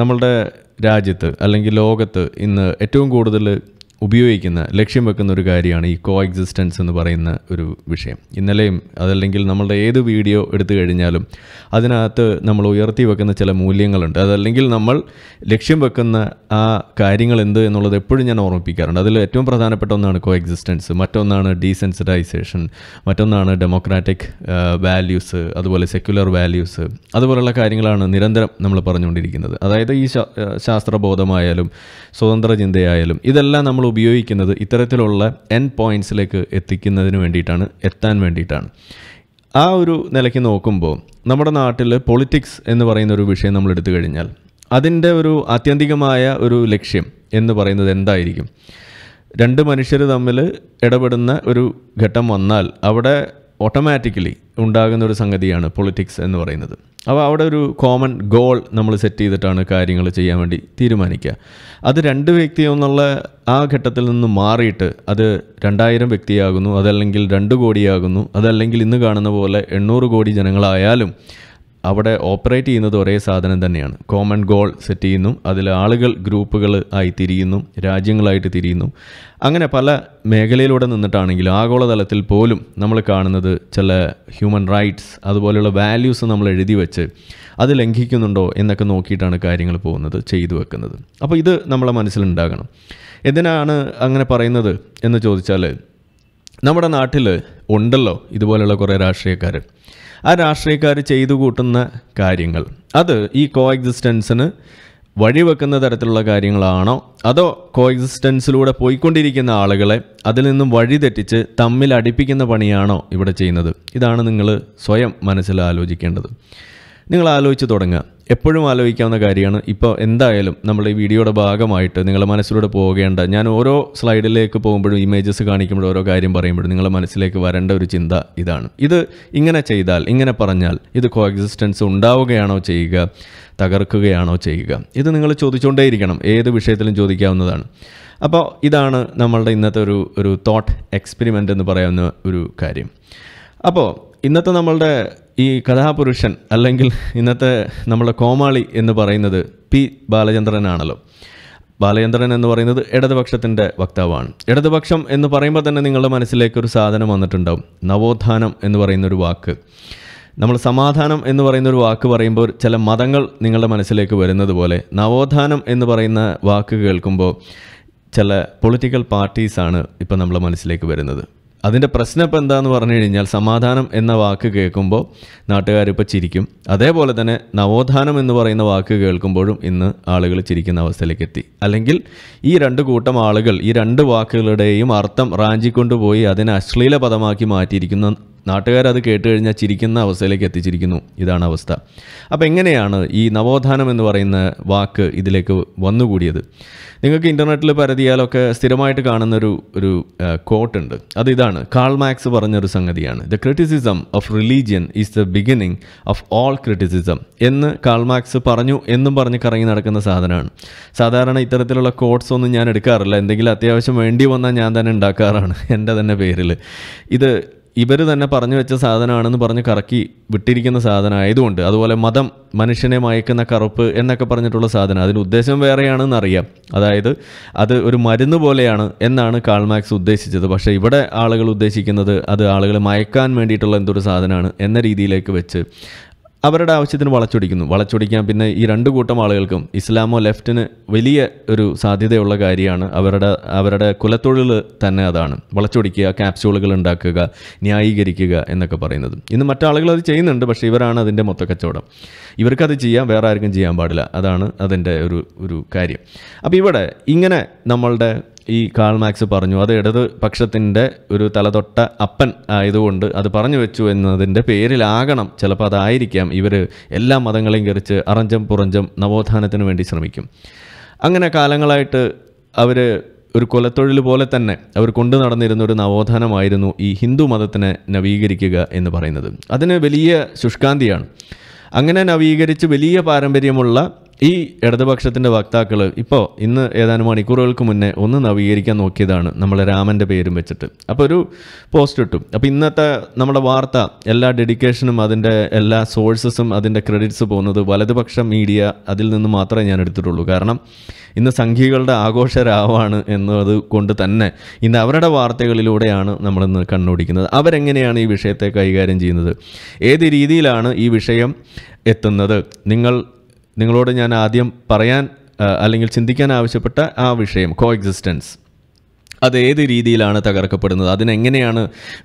നമ്മളുടെ രാജ്യത്ത് അല്ലെങ്കിൽ ലോകത്ത് ഇന്ന് ഏറ്റവും കൂടുതൽ ഉപയോഗിക്കുന്ന ലക്ഷ്യം വെക്കുന്ന ഒരു കാര്യമാണ് ഈ കോ എക്സിസ്റ്റൻസ് എന്ന് പറയുന്ന ഒരു വിഷയം ഇന്നലെയും അതല്ലെങ്കിൽ നമ്മളുടെ ഏത് വീഡിയോ എടുത്തു കഴിഞ്ഞാലും അതിനകത്ത് നമ്മൾ ഉയർത്തി വെക്കുന്ന ചില മൂല്യങ്ങളുണ്ട് അതല്ലെങ്കിൽ നമ്മൾ ലക്ഷ്യം വെക്കുന്ന ആ കാര്യങ്ങൾ എന്ത് എന്നുള്ളത് എപ്പോഴും ഞാൻ ഓർമ്മിപ്പിക്കാറുണ്ട് അതിൽ ഏറ്റവും പ്രധാനപ്പെട്ട ഒന്നാണ് കോ എക്സിസ്റ്റൻസ് മറ്റൊന്നാണ് ഡീസെൻസിറ്റൈസേഷൻ മറ്റൊന്നാണ് ഡെമോക്രാറ്റിക് വാല്യൂസ് അതുപോലെ സെക്യുലർ വാല്യൂസ് അതുപോലുള്ള കാര്യങ്ങളാണ് നിരന്തരം നമ്മൾ പറഞ്ഞുകൊണ്ടിരിക്കുന്നത് അതായത് ഈ ശാസ്ത്രബോധമായാലും സ്വതന്ത്ര ചിന്തയായാലും ഇതെല്ലാം നമ്മൾ ഉപയോഗിക്കുന്നത് ഇത്തരത്തിലുള്ള എൻ പോയിൻറ്റ്സിലേക്ക് എത്തിക്കുന്നതിന് വേണ്ടിയിട്ടാണ് എത്താൻ വേണ്ടിയിട്ടാണ് ആ ഒരു നിലയ്ക്ക് നോക്കുമ്പോൾ നമ്മുടെ നാട്ടിൽ പൊളിറ്റിക്സ് എന്ന് പറയുന്ന ഒരു വിഷയം നമ്മൾ എടുത്തു കഴിഞ്ഞാൽ അതിൻ്റെ ഒരു ആത്യന്തികമായ ഒരു ലക്ഷ്യം എന്ന് പറയുന്നത് എന്തായിരിക്കും രണ്ട് മനുഷ്യർ തമ്മിൽ ഇടപെടുന്ന ഒരു ഘട്ടം വന്നാൽ അവിടെ ഓട്ടോമാറ്റിക്കലി ഉണ്ടാകുന്ന ഒരു സംഗതിയാണ് പൊളിറ്റിക്സ് എന്ന് പറയുന്നത് അപ്പോൾ അവിടെ ഒരു കോമൺ ഗോൾ നമ്മൾ സെറ്റ് ചെയ്തിട്ടാണ് കാര്യങ്ങൾ ചെയ്യാൻ വേണ്ടി തീരുമാനിക്കുക അത് രണ്ട് വ്യക്തി എന്നുള്ള ആ ഘട്ടത്തിൽ നിന്ന് മാറിയിട്ട് അത് രണ്ടായിരം വ്യക്തിയാകുന്നു അതല്ലെങ്കിൽ രണ്ട് കോടിയാകുന്നു അതല്ലെങ്കിൽ ഇന്ന് കാണുന്ന പോലെ എണ്ണൂറ് കോടി ജനങ്ങളായാലും അവിടെ ഓപ്പറേറ്റ് ചെയ്യുന്നത് ഒരേ സാധനം തന്നെയാണ് കോമൺ ഗോൾ സെറ്റ് ചെയ്യുന്നു അതിൽ ആളുകൾ ഗ്രൂപ്പുകൾ ആയി തിരിയുന്നു രാജ്യങ്ങളായിട്ട് തിരിയുന്നു അങ്ങനെ പല മേഖലയിലൂടെ നിന്നിട്ടാണെങ്കിൽ ആഗോളതലത്തിൽ പോലും നമ്മൾ കാണുന്നത് ചില ഹ്യൂമൻ റൈറ്റ്സ് അതുപോലെയുള്ള വാല്യൂസ് നമ്മൾ എഴുതി വെച്ച് അത് ലംഘിക്കുന്നുണ്ടോ എന്നൊക്കെ നോക്കിയിട്ടാണ് കാര്യങ്ങൾ പോകുന്നത് ചെയ്തു വെക്കുന്നത് അപ്പോൾ ഇത് നമ്മളെ മനസ്സിലുണ്ടാകണം എന്തിനാണ് അങ്ങനെ പറയുന്നത് എന്ന് ചോദിച്ചാൽ നമ്മുടെ നാട്ടിൽ ഉണ്ടല്ലോ ഇതുപോലെയുള്ള കുറേ രാഷ്ട്രീയക്കാർ ആ രാഷ്ട്രീയക്കാർ ചെയ്തു കൂട്ടുന്ന കാര്യങ്ങൾ അത് ഈ കോ എക്സിസ്റ്റൻസിന് വഴിവെക്കുന്ന തരത്തിലുള്ള കാര്യങ്ങളാണോ അതോ കോ എക്സിസ്റ്റൻസിലൂടെ പോയിക്കൊണ്ടിരിക്കുന്ന ആളുകളെ അതിൽ നിന്നും വഴിതെറ്റിച്ച് തമ്മിൽ അടിപ്പിക്കുന്ന പണിയാണോ ഇവിടെ ചെയ്യുന്നത് ഇതാണ് നിങ്ങൾ സ്വയം മനസ്സിൽ ആലോചിക്കേണ്ടത് നിങ്ങൾ ആലോചിച്ച് തുടങ്ങുക എപ്പോഴും ആലോചിക്കാവുന്ന കാര്യമാണ് ഇപ്പോൾ എന്തായാലും നമ്മൾ ഈ വീഡിയോയുടെ ഭാഗമായിട്ട് നിങ്ങളുടെ മനസ്സിലൂടെ പോകേണ്ട ഞാൻ ഓരോ സ്ലൈഡിലേക്ക് പോകുമ്പോഴും ഇമേജസ് കാണിക്കുമ്പോഴും ഓരോ കാര്യം പറയുമ്പോഴും നിങ്ങളുടെ മനസ്സിലേക്ക് വരേണ്ട ഒരു ചിന്ത ഇതാണ് ഇത് ഇങ്ങനെ ചെയ്താൽ ഇങ്ങനെ പറഞ്ഞാൽ ഇത് കോ എക്സിസ്റ്റൻസ് ഉണ്ടാവുകയാണോ ചെയ്യുക തകർക്കുകയാണോ ചെയ്യുക ഇത് നിങ്ങൾ ചോദിച്ചുകൊണ്ടേയിരിക്കണം ഏത് വിഷയത്തിലും ചോദിക്കാവുന്നതാണ് അപ്പോൾ ഇതാണ് നമ്മളുടെ ഇന്നത്തെ ഒരു ഒരു തോട്ട് എക്സ്പെരിമെൻ്റ് എന്ന് പറയുന്ന ഒരു കാര്യം അപ്പോൾ ഇന്നത്തെ നമ്മളുടെ ഈ കഥാപുരുഷൻ അല്ലെങ്കിൽ ഇന്നത്തെ നമ്മുടെ കോമാളി എന്ന് പറയുന്നത് പി ബാലചന്ദ്രനാണല്ലോ ബാലചന്ദ്രൻ എന്ന് പറയുന്നത് ഇടതുപക്ഷത്തിൻ്റെ വക്താവാണ് ഇടതുപക്ഷം എന്ന് പറയുമ്പോൾ തന്നെ നിങ്ങളുടെ മനസ്സിലേക്ക് ഒരു സാധനം വന്നിട്ടുണ്ടാവും നവോത്ഥാനം എന്ന് പറയുന്നൊരു വാക്ക് നമ്മൾ സമാധാനം എന്ന് പറയുന്ന ഒരു വാക്ക് പറയുമ്പോൾ ചില മതങ്ങൾ നിങ്ങളുടെ മനസ്സിലേക്ക് വരുന്നത് പോലെ നവോത്ഥാനം എന്ന് പറയുന്ന വാക്ക് കേൾക്കുമ്പോൾ ചില പൊളിറ്റിക്കൽ പാർട്ടീസാണ് ഇപ്പോൾ നമ്മളെ മനസ്സിലേക്ക് വരുന്നത് അതിൻ്റെ പ്രശ്നം ഇപ്പം എന്താന്ന് പറഞ്ഞു കഴിഞ്ഞാൽ സമാധാനം എന്ന വാക്ക് കേൾക്കുമ്പോൾ നാട്ടുകാരിപ്പോൾ ചിരിക്കും അതേപോലെ തന്നെ നവോത്ഥാനം എന്ന് പറയുന്ന വാക്ക് കേൾക്കുമ്പോഴും ഇന്ന് ആളുകൾ ചിരിക്കുന്ന അവസ്ഥയിലേക്ക് എത്തി അല്ലെങ്കിൽ ഈ രണ്ട് കൂട്ടം ആളുകൾ ഈ രണ്ട് വാക്കുകളുടെയും അർത്ഥം റാഞ്ചിക്കൊണ്ടുപോയി അതിനെ അശ്ലീല പദമാക്കി മാറ്റിയിരിക്കുന്ന നാട്ടുകാരത് കേട്ട് കഴിഞ്ഞാൽ ചിരിക്കുന്ന അവസ്ഥയിലേക്ക് എത്തിച്ചിരിക്കുന്നു ഇതാണ് അവസ്ഥ അപ്പോൾ എങ്ങനെയാണ് ഈ നവോത്ഥാനം എന്ന് പറയുന്ന വാക്ക് ഇതിലേക്ക് വന്നുകൂടിയത് നിങ്ങൾക്ക് ഇൻ്റർനെറ്റിൽ പരതിയാലൊക്കെ സ്ഥിരമായിട്ട് കാണുന്നൊരു ഒരു കോട്ടുണ്ട് അത് ഇതാണ് കാൾ മാക്സ് പറഞ്ഞൊരു സംഗതിയാണ് the criticism of religion is the beginning of all criticism എന്ന് കാൾ മാക്സ് പറഞ്ഞു എന്നും പറഞ്ഞ് കറങ്ങി നടക്കുന്ന സാധനമാണ് സാധാരണ ഇത്തരത്തിലുള്ള കോട്ട്സ് ഒന്നും ഞാൻ എടുക്കാറില്ല എന്തെങ്കിലും അത്യാവശ്യം വേണ്ടി വന്നാൽ ഞാൻ തന്നെ ഉണ്ടാക്കാറാണ് എൻ്റെ തന്നെ പേരിൽ ഇത് ഇവർ തന്നെ പറഞ്ഞു വെച്ച സാധനമാണെന്ന് പറഞ്ഞ് കറക്കി വിട്ടിരിക്കുന്ന സാധനം ആയതുകൊണ്ട് അതുപോലെ മതം മനുഷ്യനെ മയക്കുന്ന കറുപ്പ് എന്നൊക്കെ പറഞ്ഞിട്ടുള്ള സാധനം അതിൻ്റെ ഉദ്ദേശം വേറെയാണെന്ന് അറിയാം അതായത് അത് ഒരു മരുന്ന് പോലെയാണ് എന്നാണ് കാൾമാക്സ് ഉദ്ദേശിച്ചത് പക്ഷേ ഇവിടെ ആളുകൾ ഉദ്ദേശിക്കുന്നത് അത് ആളുകളെ മയക്കാൻ വേണ്ടിയിട്ടുള്ള എന്തൊരു സാധനമാണ് എന്ന രീതിയിലേക്ക് വെച്ച് അവരുടെ ആവശ്യത്തിന് വളച്ചൊടിക്കുന്നു വളച്ചൊടിക്കാൻ പിന്നെ ഈ രണ്ട് കൂട്ടം ആളുകൾക്കും ഇസ്ലാമോ ലെഫ്റ്റിന് വലിയ ഒരു സാധ്യതയുള്ള കാര്യമാണ് അവരുടെ അവരുടെ കുലത്തൊഴിൽ തന്നെ അതാണ് വളച്ചൊടിക്കുക ക്യാപ്സ്യൂളുകൾ ഉണ്ടാക്കുക ന്യായീകരിക്കുക എന്നൊക്കെ പറയുന്നത് ഇന്ന് മറ്റാളുകൾ അത് ചെയ്യുന്നുണ്ട് പക്ഷേ ഇവരാണ് അതിൻ്റെ കച്ചവടം ഇവർക്കത് ചെയ്യാം വേറെ ആർക്കും ചെയ്യാൻ പാടില്ല അതാണ് അതിൻ്റെ ഒരു ഒരു കാര്യം അപ്പോൾ ഇവിടെ ഇങ്ങനെ നമ്മളുടെ ഈ കാൾ മാക്സ് പറഞ്ഞു അത് ഇടത് പക്ഷത്തിൻ്റെ ഒരു തലതൊട്ട അപ്പൻ ആയതുകൊണ്ട് അത് പറഞ്ഞു വെച്ചു എന്നതിൻ്റെ പേരിലാകണം ചിലപ്പോൾ അതായിരിക്കാം ഇവർ എല്ലാ മതങ്ങളെയും കറിച്ച് അറഞ്ചം പുറഞ്ചം നവോത്ഥാനത്തിന് വേണ്ടി ശ്രമിക്കും അങ്ങനെ കാലങ്ങളായിട്ട് അവർ ഒരു കൊലത്തൊഴിൽ പോലെ തന്നെ അവർ കൊണ്ടു നടന്നിരുന്ന ഒരു നവോത്ഥാനമായിരുന്നു ഈ ഹിന്ദു മതത്തിനെ നവീകരിക്കുക എന്ന് പറയുന്നത് അതിന് വലിയ ശുഷ്കാന്തിയാണ് അങ്ങനെ നവീകരിച്ച് വലിയ പാരമ്പര്യമുള്ള ഈ ഇടതുപക്ഷത്തിൻ്റെ വക്താക്കൾ ഇപ്പോൾ ഇന്ന് ഏതാനും മണിക്കൂറുകൾക്ക് മുന്നേ ഒന്ന് നവീകരിക്കാൻ നോക്കിയതാണ് നമ്മളെ രാമൻ്റെ പേരും വെച്ചിട്ട് അപ്പോൾ ഒരു പോസ്റ്റ് ഇട്ടു അപ്പോൾ ഇന്നത്തെ നമ്മുടെ വാർത്ത എല്ലാ ഡെഡിക്കേഷനും അതിൻ്റെ എല്ലാ സോഴ്സസും അതിൻ്റെ ക്രെഡിറ്റ്സ് പോകുന്നത് വലതുപക്ഷ മീഡിയ അതിൽ നിന്ന് മാത്രമേ ഞാൻ എടുത്തിട്ടുള്ളൂ കാരണം ഇന്ന് സംഘികളുടെ ആഘോഷരാവാണ് എന്നത് കൊണ്ട് തന്നെ ഇന്ന് അവരുടെ വാർത്തകളിലൂടെയാണ് നമ്മളിന്ന് കണ്ണോടിക്കുന്നത് അവരെങ്ങനെയാണ് ഈ വിഷയത്തെ കൈകാര്യം ചെയ്യുന്നത് ഏത് രീതിയിലാണ് ഈ വിഷയം എത്തുന്നത് നിങ്ങൾ നിങ്ങളോട് ഞാൻ ആദ്യം പറയാൻ അല്ലെങ്കിൽ ചിന്തിക്കാൻ ആവശ്യപ്പെട്ട ആ വിഷയം കോ എക്സിസ്റ്റൻസ് അത് ഏത് രീതിയിലാണ് തകർക്കപ്പെടുന്നത് അതിനെങ്ങനെയാണ്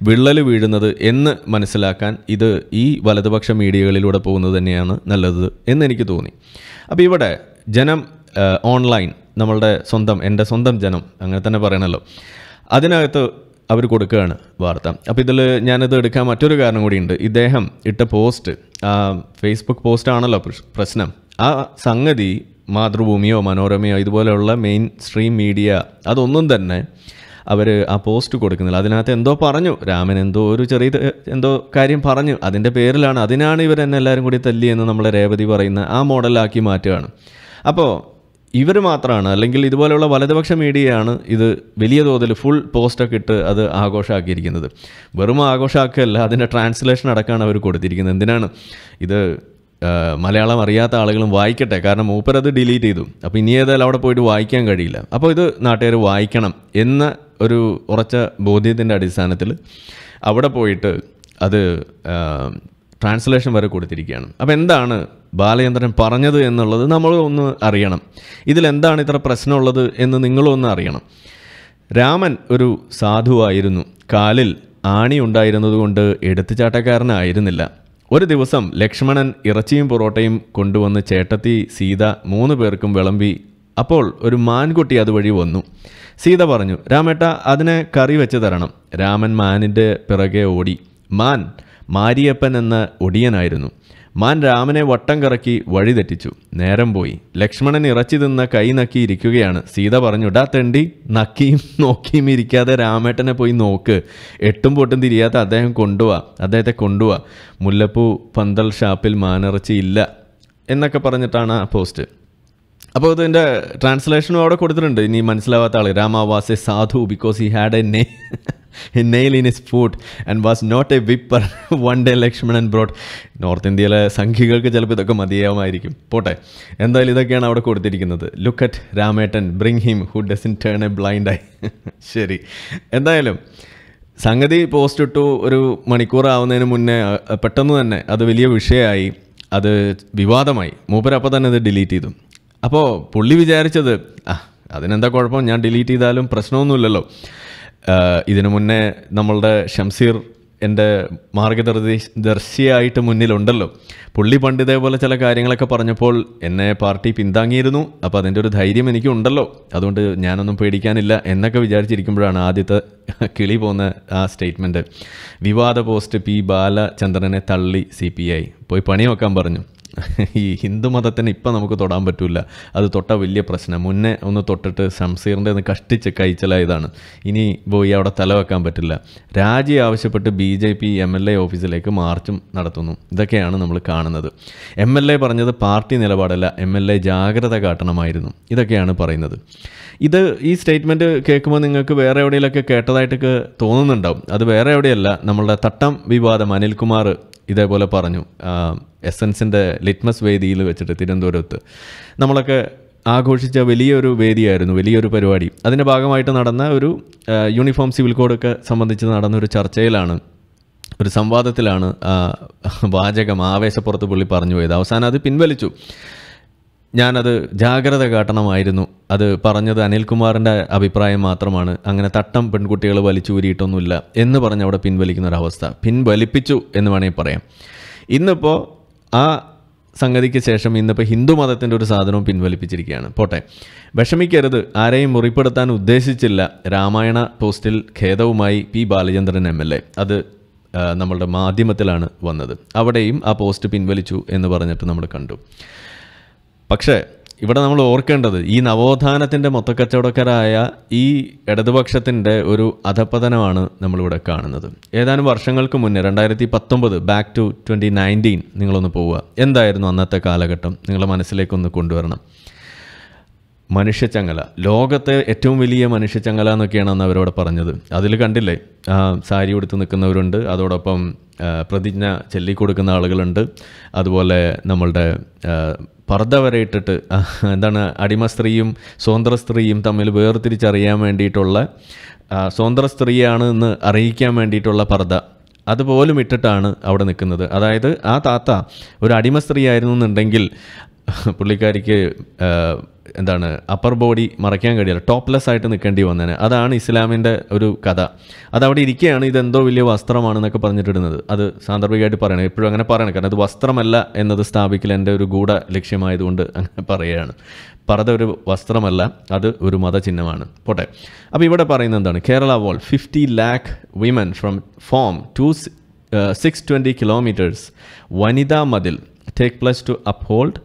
വിള്ളൽ വീഴുന്നത് എന്ന് മനസ്സിലാക്കാൻ ഇത് ഈ വലതുപക്ഷ മീഡിയകളിലൂടെ പോകുന്നത് തന്നെയാണ് നല്ലത് എന്നെനിക്ക് തോന്നി അപ്പോൾ ഇവിടെ ജനം ഓൺലൈൻ നമ്മളുടെ സ്വന്തം എൻ്റെ സ്വന്തം ജനം അങ്ങനെ തന്നെ പറയണമല്ലോ അതിനകത്ത് അവർ കൊടുക്കുകയാണ് വാർത്ത അപ്പോൾ ഇതിൽ ഞാനത് എടുക്കാൻ മറ്റൊരു കാരണം കൂടിയുണ്ട് ഇദ്ദേഹം ഇട്ട പോസ്റ്റ് ഫേസ്ബുക്ക് പോസ്റ്റാണല്ലോ പ്രശ്നം ആ സംഗതി മാതൃഭൂമിയോ മനോരമയോ ഇതുപോലെയുള്ള മെയിൻ സ്ട്രീം മീഡിയ അതൊന്നും തന്നെ അവർ ആ പോസ്റ്റ് കൊടുക്കുന്നില്ല അതിനകത്ത് എന്തോ പറഞ്ഞു രാമൻ എന്തോ ഒരു ചെറിയ എന്തോ കാര്യം പറഞ്ഞു അതിൻ്റെ പേരിലാണ് അതിനാണ് ഇവരെന്നെ എല്ലാവരും കൂടി തല്ലി എന്ന് നമ്മളെ രേവതി പറയുന്ന ആ മോഡലാക്കി മാറ്റുകയാണ് അപ്പോൾ ഇവർ മാത്രമാണ് അല്ലെങ്കിൽ ഇതുപോലെയുള്ള വലതുപക്ഷ മീഡിയയാണ് ഇത് വലിയ തോതിൽ ഫുൾ പോസ്റ്റൊക്കെ ഇട്ട് അത് ആഘോഷമാക്കിയിരിക്കുന്നത് വെറും ആഘോഷമാക്കുകയല്ല അതിൻ്റെ ട്രാൻസ്ലേഷൻ അടക്കമാണ് അവർ കൊടുത്തിരിക്കുന്നത് എന്തിനാണ് ഇത് മലയാളം അറിയാത്ത ആളുകളും വായിക്കട്ടെ കാരണം മൂപ്പരത് ഡിലീറ്റ് ചെയ്തു അപ്പോൾ ഇനി ഏതായാലും അവിടെ പോയിട്ട് വായിക്കാൻ കഴിയില്ല അപ്പോൾ ഇത് നാട്ടുകാർ വായിക്കണം എന്ന ഒരു ഉറച്ച ബോധ്യത്തിൻ്റെ അടിസ്ഥാനത്തിൽ അവിടെ പോയിട്ട് അത് ട്രാൻസ്ലേഷൻ വരെ കൊടുത്തിരിക്കുകയാണ് അപ്പോൾ എന്താണ് ബാലചന്ദ്രൻ പറഞ്ഞത് എന്നുള്ളത് നമ്മൾ ഒന്ന് അറിയണം ഇതിലെന്താണ് ഇത്ര പ്രശ്നമുള്ളത് എന്ന് നിങ്ങളൊന്ന് അറിയണം രാമൻ ഒരു സാധുവായിരുന്നു കാലിൽ ആണി ഉണ്ടായിരുന്നതുകൊണ്ട് എടുത്തുചാട്ടക്കാരനായിരുന്നില്ല ഒരു ദിവസം ലക്ഷ്മണൻ ഇറച്ചിയും പൊറോട്ടയും കൊണ്ടുവന്ന് ചേട്ടത്തി സീത മൂന്ന് പേർക്കും വിളമ്പി അപ്പോൾ ഒരു മാൻകുട്ടി അതുവഴി വന്നു സീത പറഞ്ഞു രാമേട്ട അതിനെ കറി വെച്ച് തരണം രാമൻ മാനിൻ്റെ പിറകെ ഓടി മാൻ മാരിയപ്പൻ എന്ന ഒടിയനായിരുന്നു മാൻ രാമനെ വട്ടം കറക്കി വഴിതെറ്റിച്ചു നേരം പോയി ലക്ഷ്മണൻ ഇറച്ചി തിന്ന കൈ നക്കി ഇരിക്കുകയാണ് സീത പറഞ്ഞു ഡാ തെണ്ടി നക്കിയും നോക്കിയും ഇരിക്കാതെ രാമേട്ടനെ പോയി നോക്ക് എട്ടും പൊട്ടും തിരിയാതെ അദ്ദേഹം കൊണ്ടുപോവാ അദ്ദേഹത്തെ കൊണ്ടുപോവാ മുല്ലപ്പൂ പന്തൽ ഷാപ്പിൽ മാനിറച്ചി ഇല്ല എന്നൊക്കെ പറഞ്ഞിട്ടാണ് ആ പോസ്റ്റ് അപ്പോൾ ഇതിൻ്റെ ട്രാൻസ്ലേഷനും അവിടെ കൊടുത്തിട്ടുണ്ട് ഇനി മനസ്സിലാവാത്ത ആൾ രാമാവാസെ സാധു ബിക്കോസ് ഹി ഹാഡ് എ നെ a nail in his food and was not a whipper one day Lakshman and broad north ഇന്ത്യയിലെ സംഖ്യകൾക്ക് ചിലപ്പോൾ ഇതൊക്കെ മതിയാവുമായിരിക്കും പോട്ടെ എന്തായാലും ഇതൊക്കെയാണ് അവിടെ കൊടുത്തിരിക്കുന്നത് ലുക്ക് അറ്റ് രാമേട്ടൻ bring him who doesn't turn a blind eye ശരി എന്തായാലും സംഗതി പോസ്റ്റ് ഇട്ടു ഒരു മണിക്കൂറാവുന്നതിന് മുന്നേ പെട്ടെന്ന് തന്നെ അത് വലിയ വിഷയമായി അത് വിവാദമായി മൂപ്പരപ്പം തന്നെ അത് ഡിലീറ്റ് ചെയ്തു അപ്പോൾ പുള്ളി വിചാരിച്ചത് ആ അതിനെന്താ കുഴപ്പം ഞാൻ ഡിലീറ്റ് ചെയ്താലും പ്രശ്നമൊന്നുമില്ലല്ലോ ഇതിനു മുന്നേ നമ്മളുടെ ഷംസീർ എൻ്റെ മാർഗനിർദ്ദേശ ദർശിയായിട്ട് മുന്നിലുണ്ടല്ലോ പുള്ളി പണ്ട് പോലെ ചില കാര്യങ്ങളൊക്കെ പറഞ്ഞപ്പോൾ എന്നെ പാർട്ടി പിന്താങ്ങിയിരുന്നു അപ്പോൾ അതിൻ്റെ ഒരു ധൈര്യം എനിക്കുണ്ടല്ലോ അതുകൊണ്ട് ഞാനൊന്നും പേടിക്കാനില്ല എന്നൊക്കെ വിചാരിച്ചിരിക്കുമ്പോഴാണ് ആദ്യത്തെ കിളി പോകുന്ന ആ സ്റ്റേറ്റ്മെൻറ്റ് വിവാദ പോസ്റ്റ് പി ബാലചന്ദ്രനെ തള്ളി സി പി ഐ പോയി പണി നോക്കാൻ പറഞ്ഞു ഈ ഹിന്ദുമതത്തിന് ഇപ്പം നമുക്ക് തൊടാൻ പറ്റില്ല അത് തൊട്ട വലിയ പ്രശ്നം മുന്നേ ഒന്ന് തൊട്ടിട്ട് ശംസീറിൻ്റെ ഒന്ന് കഷ്ടിച്ച് കഴിച്ചലായതാണ് ഇനി പോയി അവിടെ തല വെക്കാൻ പറ്റില്ല രാജി ആവശ്യപ്പെട്ട് B J P M L A ഓഫീസിലേക്ക് മാർച്ചും നടത്തുന്നു ഇതൊക്കെയാണ് നമ്മൾ കാണുന്നത് എം എൽ എ പറഞ്ഞത് പാർട്ടി നിലപാടല്ല എം എൽ എ ജാഗ്രത കാട്ടണമായിരുന്നു ഇതൊക്കെയാണ് പറയുന്നത് ഇത് ഈ സ്റ്റേറ്റ്മെൻറ്റ് കേൾക്കുമ്പോൾ നിങ്ങൾക്ക് വേറെ എവിടെയെങ്കിലൊക്കെ കേട്ടതായിട്ടൊക്കെ തോന്നുന്നുണ്ടാവും അത് വേറെ എവിടെയല്ല നമ്മളുടെ തട്ടം വിവാദം അനിൽകുമാർ ഇതേപോലെ പറഞ്ഞു എസൻസിൻ്റെ ലിറ്റ്മസ് വേദിയിൽ വെച്ചിട്ട് തിരുവനന്തപുരത്ത് നമ്മളൊക്കെ ആഘോഷിച്ച വലിയൊരു വേദിയായിരുന്നു വലിയൊരു പരിപാടി അതിൻ്റെ ഭാഗമായിട്ട് നടന്ന ഒരു യൂണിഫോം സിവിൽ കോഡൊക്കെ സംബന്ധിച്ച് നടന്ന ഒരു ചർച്ചയിലാണ് ഒരു സംവാദത്തിലാണ് വാചകം ആവേശപ്പുറത്ത് പുള്ളി പറഞ്ഞു പോയത് അവസാനം അത് പിൻവലിച്ചു ഞാനത് ജാഗ്രത കാട്ടണമായിരുന്നു അത് പറഞ്ഞത് അനിൽകുമാറിൻ്റെ അഭിപ്രായം മാത്രമാണ് അങ്ങനെ തട്ടം പെൺകുട്ടികൾ വലിച്ചൂരിയിട്ടൊന്നുമില്ല എന്ന് പറഞ്ഞ് അവിടെ പിൻവലിക്കുന്ന ഒരവസ്ഥ പിൻവലിപ്പിച്ചു എന്ന് വേണമെങ്കിൽ പറയാം ഇന്നിപ്പോൾ ആ സംഗതിക്ക് ശേഷം ഇന്നിപ്പോൾ ഹിന്ദു മതത്തിൻ്റെ ഒരു സാധനവും പിൻവലിപ്പിച്ചിരിക്കുകയാണ് പോട്ടെ വിഷമിക്കരുത് ആരെയും മുറിപ്പെടുത്താൻ ഉദ്ദേശിച്ചില്ല രാമായണ പോസ്റ്റിൽ ഖേദവുമായി P Balachandran M L A അത് നമ്മളുടെ മാധ്യമത്തിലാണ് വന്നത് അവിടെയും ആ പോസ്റ്റ് പിൻവലിച്ചു എന്ന് പറഞ്ഞിട്ട് നമ്മൾ കണ്ടു പക്ഷേ ഇവിടെ നമ്മൾ ഓർക്കേണ്ടത് ഈ നവോത്ഥാനത്തിൻ്റെ മൊത്തക്കച്ചവടക്കാരായ ഈ ഇടതുപക്ഷത്തിൻ്റെ ഒരു അധപ്പതനമാണ് നമ്മളിവിടെ കാണുന്നത് ഏതാനും വർഷങ്ങൾക്ക് മുന്നേ രണ്ടായിരത്തി പത്തൊമ്പത് ബാക്ക് ടു ട്വൻറ്റി നയൻറ്റീൻ നിങ്ങളൊന്ന് പോവുക എന്തായിരുന്നു അന്നത്തെ കാലഘട്ടം നിങ്ങളുടെ മനസ്സിലേക്കൊന്ന് കൊണ്ടുവരണം മനുഷ്യച്ചങ്ങല ലോകത്തെ ഏറ്റവും വലിയ മനുഷ്യച്ചങ്ങല എന്നൊക്കെയാണ് അന്ന് അവരോട് പറഞ്ഞത് അതിൽ കണ്ടില്ലേ സാരി ഉടുത്ത് നിൽക്കുന്നവരുണ്ട് അതോടൊപ്പം പ്രതിജ്ഞ ചൊല്ലിക്കൊടുക്കുന്ന ആളുകളുണ്ട് അതുപോലെ നമ്മളുടെ പർദ്ദ വരെ ഇട്ടിട്ട് എന്താണ് അടിമ സ്ത്രീയും സ്വതന്ത്ര സ്ത്രീയും തമ്മിൽ വേർതിരിച്ചറിയാൻ വേണ്ടിയിട്ടുള്ള സ്വതന്ത്ര സ്ത്രീയാണ് എന്ന് അറിയിക്കാൻ വേണ്ടിയിട്ടുള്ള പർദ്ദ അതുപോലും ഇട്ടിട്ടാണ് അവിടെ നിൽക്കുന്നത് അതായത് ആ താത്ത ഒരു അടിമ സ്ത്രീ ആയിരുന്നു എന്നുണ്ടെങ്കിൽ പുള്ളിക്കാരിക്ക് എന്താണ് അപ്പർ ബോഡി മറയ്ക്കാൻ കഴിയില്ല ടോപ്ലെസ് ആയിട്ട് നിൽക്കേണ്ടി വന്നേനെ അതാണ് ഇസ്ലാമിൻ്റെ ഒരു കഥ അത് അവിടെ ഇരിക്കുകയാണ് ഇതെന്തോ വലിയ വസ്ത്രമാണെന്നൊക്കെ പറഞ്ഞിട്ടിടുന്നത് അത് സാന്ദർഭികമായിട്ട് പറയണം എപ്പോഴും അങ്ങനെ പറയണം കാരണം അത് വസ്ത്രമല്ല എന്നത് സ്ഥാപിക്കൽ എൻ്റെ ഒരു ഗൂഢ ലക്ഷ്യമായതുകൊണ്ട് അങ്ങനെ പറയുകയാണ് പറത ഒരു വസ്ത്രമല്ല അത് ഒരു മതചിഹ്നമാണ് പോട്ടെ അപ്പോൾ ഇവിടെ പറയുന്നത് എന്താണ് Kerala wall fifty lakh women from form to six twenty kilometres വനിതാ മതിൽ ടേക്ക് പ്ലസ് ടു അപ്ഹോൾഡ്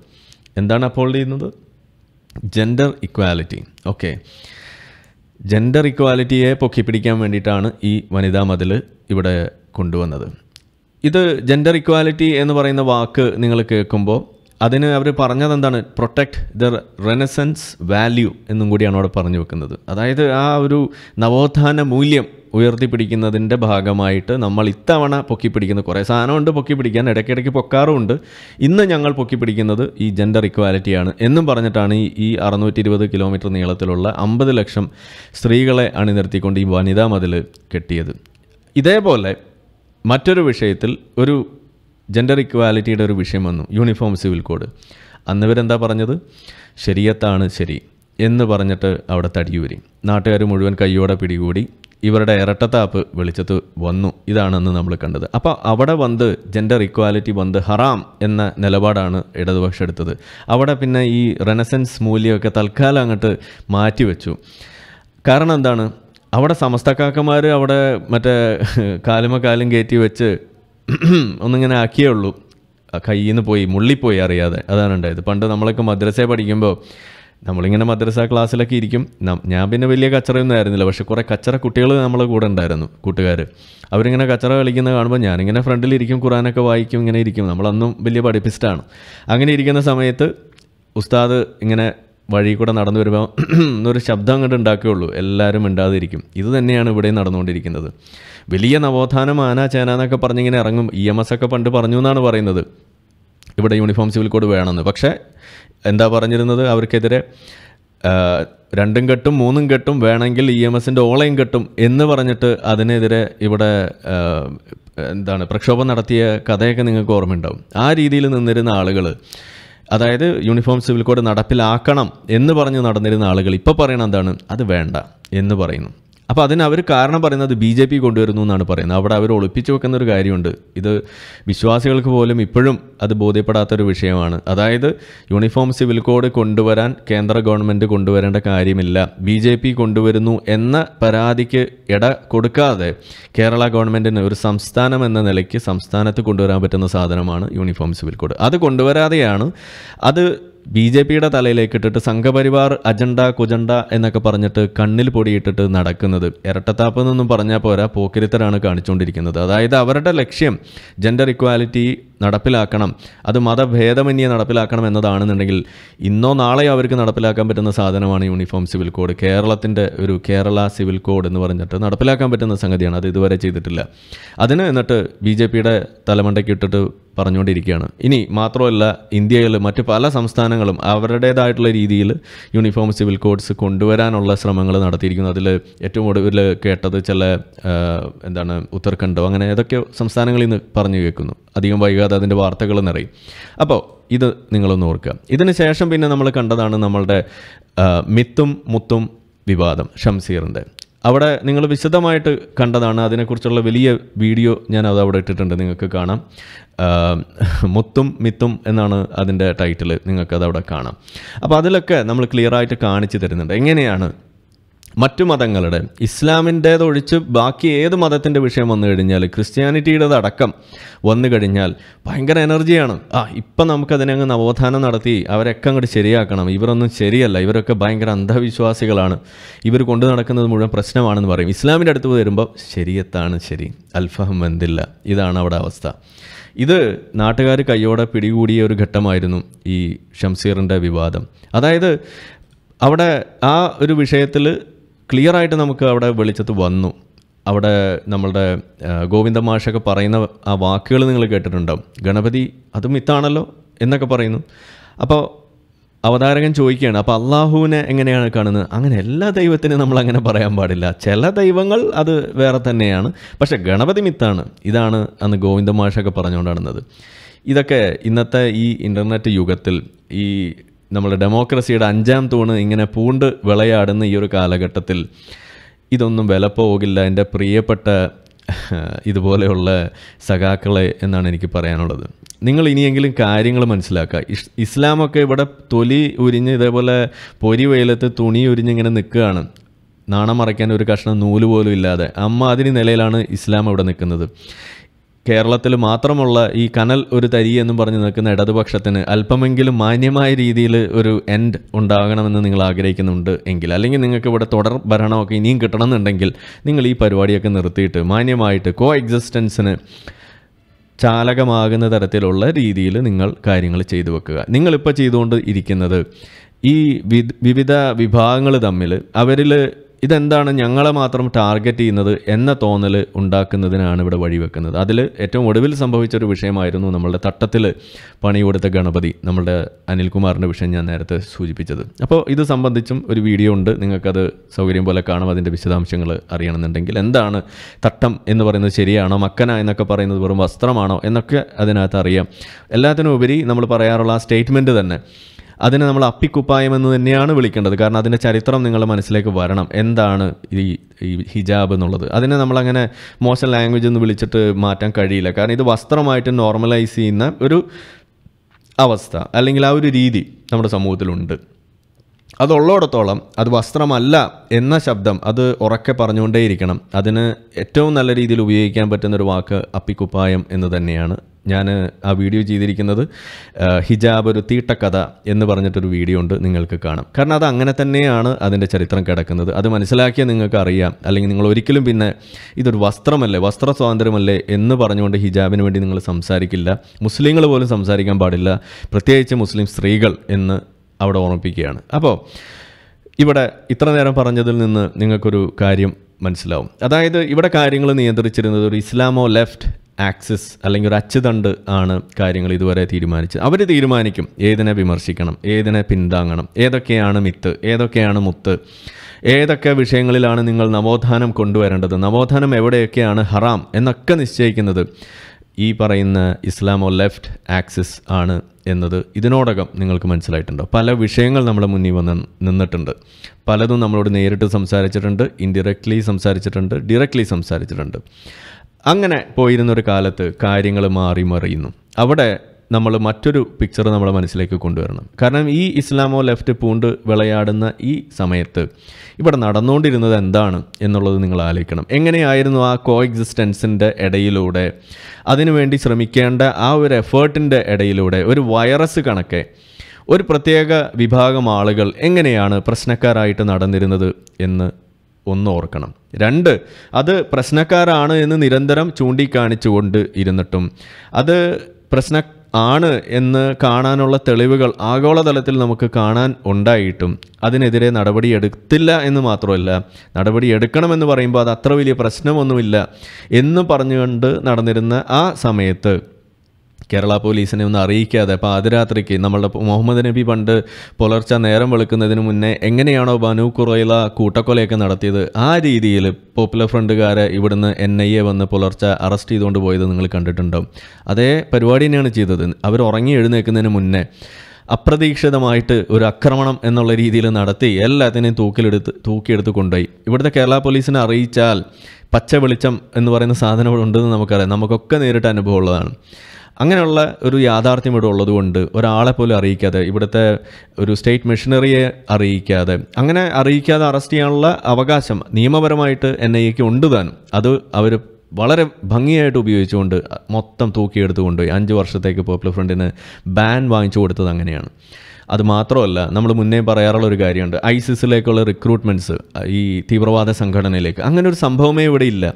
എന്താണ് അപ്ഹോൾഡ് ചെയ്യുന്നത് ജെൻഡർ ഇക്വാലിറ്റി ഓക്കെ ജെൻഡർ ഇക്വാലിറ്റിയെ പിടിക്കാൻ വേണ്ടിയിട്ടാണ് ഈ വനിതാ മതിൽ ഇവിടെ കൊണ്ടുവന്നത് ഇത് ജെൻഡർ ഇക്വാലിറ്റി എന്ന് പറയുന്ന വാക്ക് നിങ്ങൾ കേൾക്കുമ്പോൾ അതിന് അവർ പറഞ്ഞത് എന്താണ് പ്രൊട്ടക്റ്റ് ദർ റെനസൻസ് വാല്യൂ എന്നും കൂടിയാണ് അവിടെ പറഞ്ഞു വെക്കുന്നത് അതായത് ആ ഒരു നവോത്ഥാന മൂല്യം ഉയർത്തിപ്പിടിക്കുന്നതിൻ്റെ ഭാഗമായിട്ട് നമ്മൾ ഇത്തവണ പൊക്കി പിടിക്കുന്ന കുറേ സാധനമുണ്ട് പൊക്കി പിടിക്കാൻ ഇടയ്ക്കിടയ്ക്ക് പൊക്കാറുമുണ്ട് ഇന്ന് ഞങ്ങൾ പൊക്കി പിടിക്കുന്നത് ഈ ജെൻഡർ ഇക്വാലിറ്റിയാണ് എന്നും പറഞ്ഞിട്ടാണ് ഈ ഈ അറുന്നൂറ്റി ഇരുപത് കിലോമീറ്റർ നീളത്തിലുള്ള അമ്പത് ലക്ഷം സ്ത്രീകളെ അണിനിർത്തിക്കൊണ്ട് ഈ വനിതാ മതിൽ കെട്ടിയത് ഇതേപോലെ മറ്റൊരു വിഷയത്തിൽ ഒരു ജെൻഡർ ഇക്വാലിറ്റിയുടെ ഒരു വിഷയം വന്നു യൂണിഫോം സിവിൽ കോഡ് അന്നവരെന്താ പറഞ്ഞത് ശരിയത്താണ് ശരി എന്ന് പറഞ്ഞിട്ട് അവിടെ തടിയൂരി നാട്ടുകാർ മുഴുവൻ കയ്യോടെ പിടികൂടി ഇവരുടെ ഇരട്ടത്താപ്പ് വെളിച്ചത്ത് വന്നു ഇതാണെന്ന് നമ്മൾ കണ്ടത് അപ്പോൾ അവിടെ വന്ന് ജെൻഡർ ഇക്വാലിറ്റി വന്ന് ഹറാം എന്ന നിലപാടാണ് ഇടതുപക്ഷം എടുത്തത് അവിടെ പിന്നെ ഈ റെനസൻസ് മൂല്യമൊക്കെ തൽക്കാലം അങ്ങോട്ട് മാറ്റിവെച്ചു കാരണം എന്താണ് അവിടെ സമസ്തക്കാക്കന്മാർ അവിടെ മറ്റേ കാലുമ കാലും കയറ്റി വെച്ച് ഒന്നിങ്ങനെ ആക്കിയേ ഉള്ളൂ കയ്യിൽ നിന്ന് പോയി മുള്ളിപ്പോയി അറിയാതെ അതാണ് ഉണ്ടായത് പണ്ട് നമ്മളൊക്കെ മദ്രസയെ പഠിക്കുമ്പോൾ നമ്മളിങ്ങനെ മദ്രസ ക്ലാസ്സിലൊക്കെ ഇരിക്കും ഞാൻ പിന്നെ വലിയ കച്ചറയൊന്നും ആയിരുന്നില്ല പക്ഷെ കുറേ കച്ചറ കുട്ടികൾ നമ്മളെ കൂടെ ഉണ്ടായിരുന്നു കൂട്ടുകാർ അവരിങ്ങനെ കച്ചറ കളിക്കുന്നത് കാണുമ്പോൾ ഞാനിങ്ങനെ ഫ്രണ്ടിലിരിക്കും ഖുറാനൊക്കെ വായിക്കും ഇങ്ങനെ ഇരിക്കും നമ്മളന്നും വലിയ പഠിപ്പിസ്റ്റാണ് അങ്ങനെ ഇരിക്കുന്ന സമയത്ത് ഉസ്താദ് ഇങ്ങനെ വഴി കൂടെ നടന്നു വരുമ്പോൾ ഒരു ശബ്ദം അങ്ങോട്ട് ഉണ്ടാക്കുകയുള്ളൂ എല്ലാവരും മിണ്ടാതിരിക്കും ഇത് തന്നെയാണ് ഇവിടെ നടന്നുകൊണ്ടിരിക്കുന്നത് വലിയ നവോത്ഥാനം ആന ചേന എന്നൊക്കെ പറഞ്ഞിങ്ങനെ ഇറങ്ങും ഇ എം എസ് ഒക്കെ പണ്ട് പറഞ്ഞു എന്നാണ് പറയുന്നത് ഇവിടെ യൂണിഫോം സിവിൽ കോഡ് വേണമെന്ന് പക്ഷേ എന്താ പറഞ്ഞിരുന്നത് അവർക്കെതിരെ രണ്ടും കെട്ടും മൂന്നും കെട്ടും വേണമെങ്കിൽ ഇ എം എസിൻ്റെ ഓളയും കെട്ടും എന്ന് പറഞ്ഞിട്ട് അതിനെതിരെ ഇവിടെ എന്താണ് പ്രക്ഷോഭം നടത്തിയ കഥയൊക്കെ നിങ്ങൾക്ക് ഓർമ്മയുണ്ടാവും ആ രീതിയിൽ നിന്നിരുന്ന ആളുകൾ അതായത് യൂണിഫോം സിവിൽ കോഡ് നടപ്പിലാക്കണം എന്ന് പറഞ്ഞ് നടന്നിരുന്ന ആളുകൾ ഇപ്പോൾ പറയണ എന്താണ് അത് വേണ്ട എന്ന് പറയുന്നു അപ്പോൾ അതിന് അവർ കാരണം പറയുന്നത് ബി ജെ പി കൊണ്ടുവരുന്നു എന്നാണ് പറയുന്നത് അവിടെ അവർ ഒളിപ്പിച്ചു വെക്കുന്ന ഒരു കാര്യമുണ്ട് ഇത് വിശ്വാസികൾക്ക് പോലും ഇപ്പോഴും അത് ബോധ്യപ്പെടാത്തൊരു വിഷയമാണ് അതായത് യൂണിഫോം സിവിൽ കോഡ് കൊണ്ടുവരാൻ കേന്ദ്ര ഗവൺമെൻറ് കൊണ്ടുവരേണ്ട കാര്യമില്ല ബി ജെ പി കൊണ്ടുവരുന്നു എന്ന പരാതിക്ക് ഇട കൊടുക്കാതെ കേരള ഗവൺമെൻറ്റിന് ഒരു സംസ്ഥാനം എന്ന നിലയ്ക്ക് സംസ്ഥാനത്ത് കൊണ്ടുവരാൻ പറ്റുന്ന സാധനമാണ് യൂണിഫോം സിവിൽ കോഡ് അത് കൊണ്ടുവരാതെയാണ് അത് ബി ജെ പിയുടെ തലയിലേക്ക് ഇട്ടിട്ട് സംഘപരിവാർ അജണ്ട കുജണ്ട എന്നൊക്കെ പറഞ്ഞിട്ട് കണ്ണിൽ പൊടിയിട്ടിട്ട് നടക്കുന്നത് ഇരട്ടത്താപ്പെന്നൊന്നും പറഞ്ഞാൽ പോരാ പോക്കിരിത്തരാണ് കാണിച്ചുകൊണ്ടിരിക്കുന്നത് അതായത് അവരുടെ ലക്ഷ്യം ജെൻഡർ ഇക്വാലിറ്റി നടപ്പിലാക്കണം അത് മതഭേദമന്യെ നടപ്പിലാക്കണം എന്നതാണെന്നുണ്ടെങ്കിൽ ഇന്നോ നാളെയോ അവർക്ക് നടപ്പിലാക്കാൻ പറ്റുന്ന സാധനമാണ് യൂണിഫോം സിവിൽ കോഡ് കേരളത്തിൻ്റെ ഒരു കേരള സിവിൽ കോഡ് എന്ന് പറഞ്ഞിട്ട് നടപ്പിലാക്കാൻ പറ്റുന്ന സംഗതിയാണ് അത് ഇതുവരെ ചെയ്തിട്ടില്ല അതിന് എന്നിട്ട് ബി ജെ പിയുടെ തലമണ്ടയ്ക്ക് ഇട്ടിട്ട് പറഞ്ഞുകൊണ്ടിരിക്കുകയാണ് ഇനി മാത്രമല്ല ഇന്ത്യയിൽ മറ്റ് പല സംസ്ഥാനങ്ങളും അവരുടേതായിട്ടുള്ള രീതിയിൽ യൂണിഫോം സിവിൽ കോഡ്സ് കൊണ്ടുവരാനുള്ള ശ്രമങ്ങൾ നടത്തിയിരിക്കുന്നു അതിൽ ഏറ്റവും ഒടുവിൽ കേട്ടത് ചില എന്താണ് ഉത്തരാഖണ്ഡോ അങ്ങനെ ഏതൊക്കെ സംസ്ഥാനങ്ങളിൽ നിന്ന് പറഞ്ഞു കേൾക്കുന്നു അധികം വൈകാതെ അത് അതിൻ്റെ വാർത്തകൾ നിറയും അപ്പോൾ ഇത് നിങ്ങളൊന്ന് ഓർക്കുക ഇതിന് ശേഷം പിന്നെ നമ്മൾ കണ്ടതാണ് നമ്മളുടെ മിത്തും മുത്തും വിവാദം ഷംസീറിൻ്റെ അവിടെ നിങ്ങൾ വിശദമായിട്ട് കണ്ടതാണ് അതിനെക്കുറിച്ചുള്ള വലിയ വീഡിയോ ഞാൻ അത് അവിടെ ഇട്ടിട്ടുണ്ട് നിങ്ങൾക്ക് കാണാം മുത്തും മിത്തും എന്നാണ് അതിൻ്റെ ടൈറ്റിൽ നിങ്ങൾക്കത് അവിടെ കാണാം അപ്പോൾ അതിലൊക്കെ നമ്മൾ ക്ലിയറായിട്ട് കാണിച്ചു തരുന്നുണ്ട് എങ്ങനെയാണ് മറ്റു മതങ്ങളുടെ ഇസ്ലാമിൻ്റേതൊഴിച്ച് ബാക്കി ഏത് മതത്തിൻ്റെ വിഷയം വന്നു കഴിഞ്ഞാൽ ക്രിസ്ത്യാനിറ്റിയുടെ അടക്കം വന്നു കഴിഞ്ഞാൽ ഭയങ്കര എനർജിയാണ് ആ ഇപ്പം നമുക്കതിനങ്ങ് നവോത്ഥാനം നടത്തി അവരൊക്കെ അങ്ങോട്ട് ശരിയാക്കണം ഇവരൊന്നും ശരിയല്ല ഇവരൊക്കെ ഭയങ്കര അന്ധവിശ്വാസികളാണ് ഇവർ കൊണ്ടു നടക്കുന്നത് മുഴുവൻ പ്രശ്നമാണെന്ന് പറയും ഇസ്ലാമിൻ്റെ അടുത്ത് വരുമ്പോൾ ശരിയത്താണ് ശരി അൽഫഹം എന്തില്ല ഇതാണ് അവിടെ അവസ്ഥ ഇത് നാട്ടുകാർ കയ്യോടെ പിടികൂടിയ ഒരു ഘട്ടമായിരുന്നു ഈ ഷംസീറിൻ്റെ വിവാദം അതായത് അവിടെ ആ ഒരു വിഷയത്തിൽ ക്ലിയർ ആയിട്ട് നമുക്ക് അവിടെ വെളിച്ചത്ത് വന്നു അവിടെ നമ്മളുടെ ഗോവിന്ദ മാഷൊക്കെ പറയുന്ന ആ വാക്കുകൾ നിങ്ങൾ കേട്ടിട്ടുണ്ടാവും ഗണപതി അതും ഇത്താണല്ലോ എന്നൊക്കെ പറയുന്നു അപ്പോൾ അവതാരകൻ ചോദിക്കുകയാണ് അപ്പോൾ അള്ളാഹുവിനെ എങ്ങനെയാണ് കാണുന്നത് അങ്ങനെ എല്ലാ ദൈവത്തിനും നമ്മൾ അങ്ങനെ പറയാൻ പാടില്ല ചില ദൈവങ്ങൾ അത് വേറെ തന്നെയാണ് പക്ഷേ ഗണപതി മിത്താണ് ഇതാണ് അന്ന് ഗോവിന്ദ മാഷൊക്കെ പറഞ്ഞുകൊണ്ടാണുന്നത് ഇതൊക്കെ ഇന്നത്തെ ഈ ഇൻ്റർനെറ്റ് യുഗത്തിൽ ഈ നമ്മുടെ ഡെമോക്രസിയുടെ അഞ്ചാം തൂണ് ഇങ്ങനെ പൂണ്ട് വിളയാടുന്ന ഈ ഒരു കാലഘട്ടത്തിൽ ഇതൊന്നും വില പോകില്ല എൻ്റെ പ്രിയപ്പെട്ട ഇതുപോലെയുള്ള സഖാക്കളെ എന്നാണ് എനിക്ക് പറയാനുള്ളത് നിങ്ങൾ ഇനിയെങ്കിലും കാര്യങ്ങൾ മനസ്സിലാക്കുക ഇസ്ലാമൊക്കെ ഇവിടെ തൊലി ഉരിഞ്ഞ് ഇതേപോലെ പൊരി വെയിലത്ത് തുണി ഉരിഞ്ഞ് ഇങ്ങനെ നിൽക്കുകയാണ് നാണം മറയ്ക്കാൻ ഒരു കഷ്ണം നൂല് പോലും ഇല്ലാതെ അമ്മ അതിന് നിലയിലാണ് ഇസ്ലാം ഇവിടെ നിൽക്കുന്നത് കേരളത്തിൽ മാത്രമുള്ള ഈ കനൽ ഒരു തരി എന്ന് പറഞ്ഞ് നിൽക്കുന്ന ഇടതുപക്ഷത്തിന് അല്പമെങ്കിലും മാന്യമായ രീതിയിൽ ഒരു എൻഡ് ഉണ്ടാകണമെന്ന് നിങ്ങൾ ആഗ്രഹിക്കുന്നുണ്ട് എങ്കിൽ അല്ലെങ്കിൽ നിങ്ങൾക്ക് ഇവിടെ തുടർ ഭരണമൊക്കെ ഇനിയും കിട്ടണമെന്നുണ്ടെങ്കിൽ നിങ്ങൾ ഈ പരിപാടിയൊക്കെ നിർത്തിയിട്ട് മാന്യമായിട്ട് കോ എക്സിസ്റ്റൻസിന് ചാലകമാകുന്ന തരത്തിലുള്ള രീതിയിൽ നിങ്ങൾ കാര്യങ്ങൾ ചെയ്തു വെക്കുക നിങ്ങളിപ്പോൾ ചെയ്തുകൊണ്ട് ഇരിക്കുന്നത് ഈ വിവിധ വിഭാഗങ്ങൾ തമ്മിൽ അവരിൽ ഇതെന്താണ് ഞങ്ങളെ മാത്രം ടാർഗറ്റ് ചെയ്യുന്നത് എന്ന തോന്നൽ ഉണ്ടാക്കുന്നതിനാണ് ഇവിടെ വഴിവെക്കുന്നത് അതിൽ ഏറ്റവും ഒടുവിൽ സംഭവിച്ച ഒരു വിഷയമായിരുന്നു നമ്മളുടെ തട്ടത്തിൽ പണി കൊടുത്ത ഗണപതി നമ്മളുടെ അനിൽകുമാറിൻ്റെ വിഷയം ഞാൻ നേരത്തെ സൂചിപ്പിച്ചത് അപ്പോൾ ഇത് സംബന്ധിച്ചും ഒരു വീഡിയോ ഉണ്ട് നിങ്ങൾക്കത് സൗകര്യം പോലെ കാണാം അതിൻ്റെ വിശദാംശങ്ങൾ അറിയണമെന്നുണ്ടെങ്കിൽ എന്താണ് തട്ടം എന്ന് പറയുന്നത് ശരിയാണോ മക്കന എന്നൊക്കെ പറയുന്നത് വെറും വസ്ത്രമാണോ എന്നൊക്കെ അതിനകത്ത് അറിയാം എല്ലാത്തിനും ഉപരി നമ്മൾ പറയാറുള്ള ആ സ്റ്റേറ്റ്മെൻറ്റ് തന്നെ അതിനെ നമ്മൾ അപ്പിക്കുപ്പായം എന്ന് തന്നെയാണ് വിളിക്കേണ്ടത് കാരണം അതിൻ്റെ ചരിത്രം നിങ്ങളുടെ മനസ്സിലേക്ക് വരണം എന്താണ് ഈ ഈ ഹിജാബ് എന്നുള്ളത് അതിനെ നമ്മളങ്ങനെ മോശം ലാംഗ്വേജ് എന്ന് വിളിച്ചിട്ട് മാറ്റാൻ കഴിയില്ല കാരണം ഇത് വസ്ത്രമായിട്ട് നോർമലൈസ് ചെയ്യുന്ന ഒരു അവസ്ഥ അല്ലെങ്കിൽ ആ ഒരു രീതി നമ്മുടെ സമൂഹത്തിലുണ്ട് അതുള്ളിടത്തോളം അത് വസ്ത്രമല്ല എന്ന ശബ്ദം അത് ഉറക്കെ പറഞ്ഞുകൊണ്ടേയിരിക്കണം അതിന് ഏറ്റവും നല്ല രീതിയിൽ ഉപയോഗിക്കാൻ പറ്റുന്ന ഒരു വാക്ക് അപ്പിക്കുപ്പായം എന്ന് തന്നെയാണ് ഞാൻ ആ വീഡിയോ ചെയ്തിരിക്കുന്നത് ഹിജാബ് ഒരു തീട്ടക്കഥ എന്ന് പറഞ്ഞിട്ടൊരു വീഡിയോ ഉണ്ട് നിങ്ങൾക്ക് കാണാം കാരണം അത് അങ്ങനെ തന്നെയാണ് അതിൻ്റെ ചരിത്രം കിടക്കുന്നത് അത് മനസ്സിലാക്കിയാൽ നിങ്ങൾക്ക് അറിയാം അല്ലെങ്കിൽ നിങ്ങൾ ഒരിക്കലും പിന്നെ ഇതൊരു വസ്ത്രമല്ലേ വസ്ത്ര സ്വാതന്ത്ര്യമല്ലേ എന്ന് പറഞ്ഞുകൊണ്ട് ഹിജാബിന് വേണ്ടി നിങ്ങൾ സംസാരിക്കില്ല മുസ്ലിങ്ങൾ പോലും സംസാരിക്കാൻ പാടില്ല പ്രത്യേകിച്ച് മുസ്ലിം സ്ത്രീകൾ എന്ന് അവിടെ ഓർമ്മിപ്പിക്കുകയാണ് അപ്പോൾ ഇവിടെ ഇത്ര നേരം പറഞ്ഞതിൽ നിന്ന് നിങ്ങൾക്കൊരു കാര്യം മനസ്സിലാവും അതായത് ഇവിടെ കാര്യങ്ങൾ നിയന്ത്രിച്ചിരുന്നത് ഒരു ഇസ്ലാമോ ലെഫ്റ്റ് ആക്സിസ് അല്ലെങ്കിൽ ഒരു അച്ചുതണ്ട് ആണ് കാര്യങ്ങൾ ഇതുവരെ തീരുമാനിച്ചത് അവർ തീരുമാനിക്കും ഏതിനെ വിമർശിക്കണം ഏതിനെ പിന്താങ്ങണം ഏതൊക്കെയാണ് മിത്ത് ഏതൊക്കെയാണ് മുത്ത് ഏതൊക്കെ വിഷയങ്ങളിലാണ് നിങ്ങൾ നവോത്ഥാനം കൊണ്ടുവരേണ്ടത് നവോത്ഥാനം എവിടെയൊക്കെയാണ് ഹറാം എന്നൊക്കെ നിശ്ചയിക്കുന്നത് ഈ പറയുന്ന ഇസ്ലാമോ ലെഫ്റ്റ് ആക്സിസ് ആണ് എന്നത് ഇതിനോടകം നിങ്ങൾക്ക് മനസ്സിലായിട്ടുണ്ടോ പല വിഷയങ്ങൾ നമ്മുടെ മുന്നിൽ വന്ന് നിന്നിട്ടുണ്ട് പലതും നമ്മളോട് നേരിട്ട് സംസാരിച്ചിട്ടുണ്ട് ഇൻഡിറക്ട്ലി സംസാരിച്ചിട്ടുണ്ട് ഡിറക്ട്ലി സംസാരിച്ചിട്ടുണ്ട് അങ്ങനെ പോയിരുന്നൊരു കാലത്ത് കാര്യങ്ങൾ മാറി മറിയുന്നു അവിടെ നമ്മൾ മറ്റൊരു പിക്ചർ നമ്മുടെ മനസ്സിലേക്ക് കൊണ്ടുവരണം കാരണം ഈ ഇസ്ലാമോ ലെഫ്റ്റ് പൂണ്ട് വിളയാടുന്ന ഈ സമയത്ത് ഇവിടെ നടന്നുകൊണ്ടിരുന്നത് എന്താണ് എന്നുള്ളത് നിങ്ങൾ ആലോചിക്കണം എങ്ങനെയായിരുന്നു ആ കോ എക്സിസ്റ്റൻസിൻ്റെ ഇടയിലൂടെ അതിനുവേണ്ടി ശ്രമിക്കേണ്ട ആ ഒരു എഫേർട്ടിൻ്റെ ഇടയിലൂടെ ഒരു വൈറസ് കണക്കെ ഒരു പ്രത്യേക വിഭാഗം ആളുകൾ എങ്ങനെയാണ് പ്രശ്നക്കാരായിട്ട് നടന്നിരുന്നത് എന്ന് ഒന്ന് ഓർക്കണം രണ്ട് അത് പ്രശ്നക്കാരാണ് എന്ന് നിരന്തരം ചൂണ്ടിക്കാണിച്ചുകൊണ്ട് ഇരുന്നിട്ടും അത് പ്രശ്ന ആണ് എന്ന് കാണാനുള്ള തെളിവുകൾ ആഗോളതലത്തിൽ നമുക്ക് കാണാൻ ഉണ്ടായിട്ടും അതിനെതിരെ നടപടിയെടുത്തില്ല എന്ന് മാത്രമല്ല നടപടിയെടുക്കണമെന്ന് പറയുമ്പോൾ അത് അത്ര വലിയ പ്രശ്നമൊന്നുമില്ല എന്ന് പറഞ്ഞുകൊണ്ട് നടന്നിരുന്ന ആ സമയത്ത് കേരള പോലീസിനെ ഒന്ന് അറിയിക്കാതെ അപ്പോൾ അതിരാത്രിക്ക് നമ്മളുടെ മുഹമ്മദ് നബി പണ്ട് പുലർച്ച നേരം വെളുക്കുന്നതിന് മുന്നേ എങ്ങനെയാണോ ബനു കുറയില കൂട്ടക്കൊലയൊക്കെ നടത്തിയത് ആ രീതിയിൽ പോപ്പുലർ ഫ്രണ്ടുകാരെ ഇവിടുന്ന് എൻ ഐ എ വന്ന് പുലർച്ച അറസ്റ്റ് ചെയ്തുകൊണ്ട് പോയത് നിങ്ങൾ കണ്ടിട്ടുണ്ടോ അതേ പരിപാടി തന്നെയാണ് ചെയ്തത് അവർ ഉറങ്ങി എഴുന്നേൽക്കുന്നതിന് മുന്നേ അപ്രതീക്ഷിതമായിട്ട് ഒരു ആക്രമണം എന്നുള്ള രീതിയിൽ നടത്തി എല്ലാത്തിനെയും തൂക്കിലെടുത്ത് തൂക്കിയെടുത്ത് കൊണ്ടുപോയി ഇവിടുത്തെ കേരള പോലീസിനെ അറിയിച്ചാൽ പച്ച വെളിച്ചം എന്ന് പറയുന്ന സാധനം ഇവിടെ ഉണ്ടെന്ന് നമുക്കറിയാം നമുക്കൊക്കെ നേരിട്ട് അനുഭവമുള്ളതാണ് അങ്ങനെയുള്ള ഒരു യാഥാർത്ഥ്യം ഇവിടെ ഉള്ളതുകൊണ്ട് ഒരാളെ പോലും അറിയിക്കാതെ ഇവിടുത്തെ ഒരു സ്റ്റേറ്റ് മെഷീനറിയെ അറിയിക്കാതെ അങ്ങനെ അറിയിക്കാതെ അറസ്റ്റ് ചെയ്യാനുള്ള അവകാശം നിയമപരമായിട്ട് എൻ ഐ എക്ക് ഉണ്ട് താനും അത് അവർ വളരെ ഭംഗിയായിട്ട് ഉപയോഗിച്ചുകൊണ്ട് മൊത്തം തൂക്കിയെടുത്തുകൊണ്ട് കൊണ്ടുപോയി അഞ്ച് വർഷത്തേക്ക് പോപ്പുലർ ഫ്രണ്ടിന് ബാൻ വാങ്ങിച്ചു കൊടുത്തത് അങ്ങനെയാണ് അത് മാത്രമല്ല നമ്മൾ മുന്നേ പറയാറുള്ള ഒരു കാര്യമുണ്ട് ഐസിസിലേക്കുള്ള റിക്രൂട്ട്മെൻറ്റ്സ് ഈ തീവ്രവാദ സംഘടനയിലേക്ക് അങ്ങനെ ഒരു സംഭവമേ ഇവിടെ ഇല്ല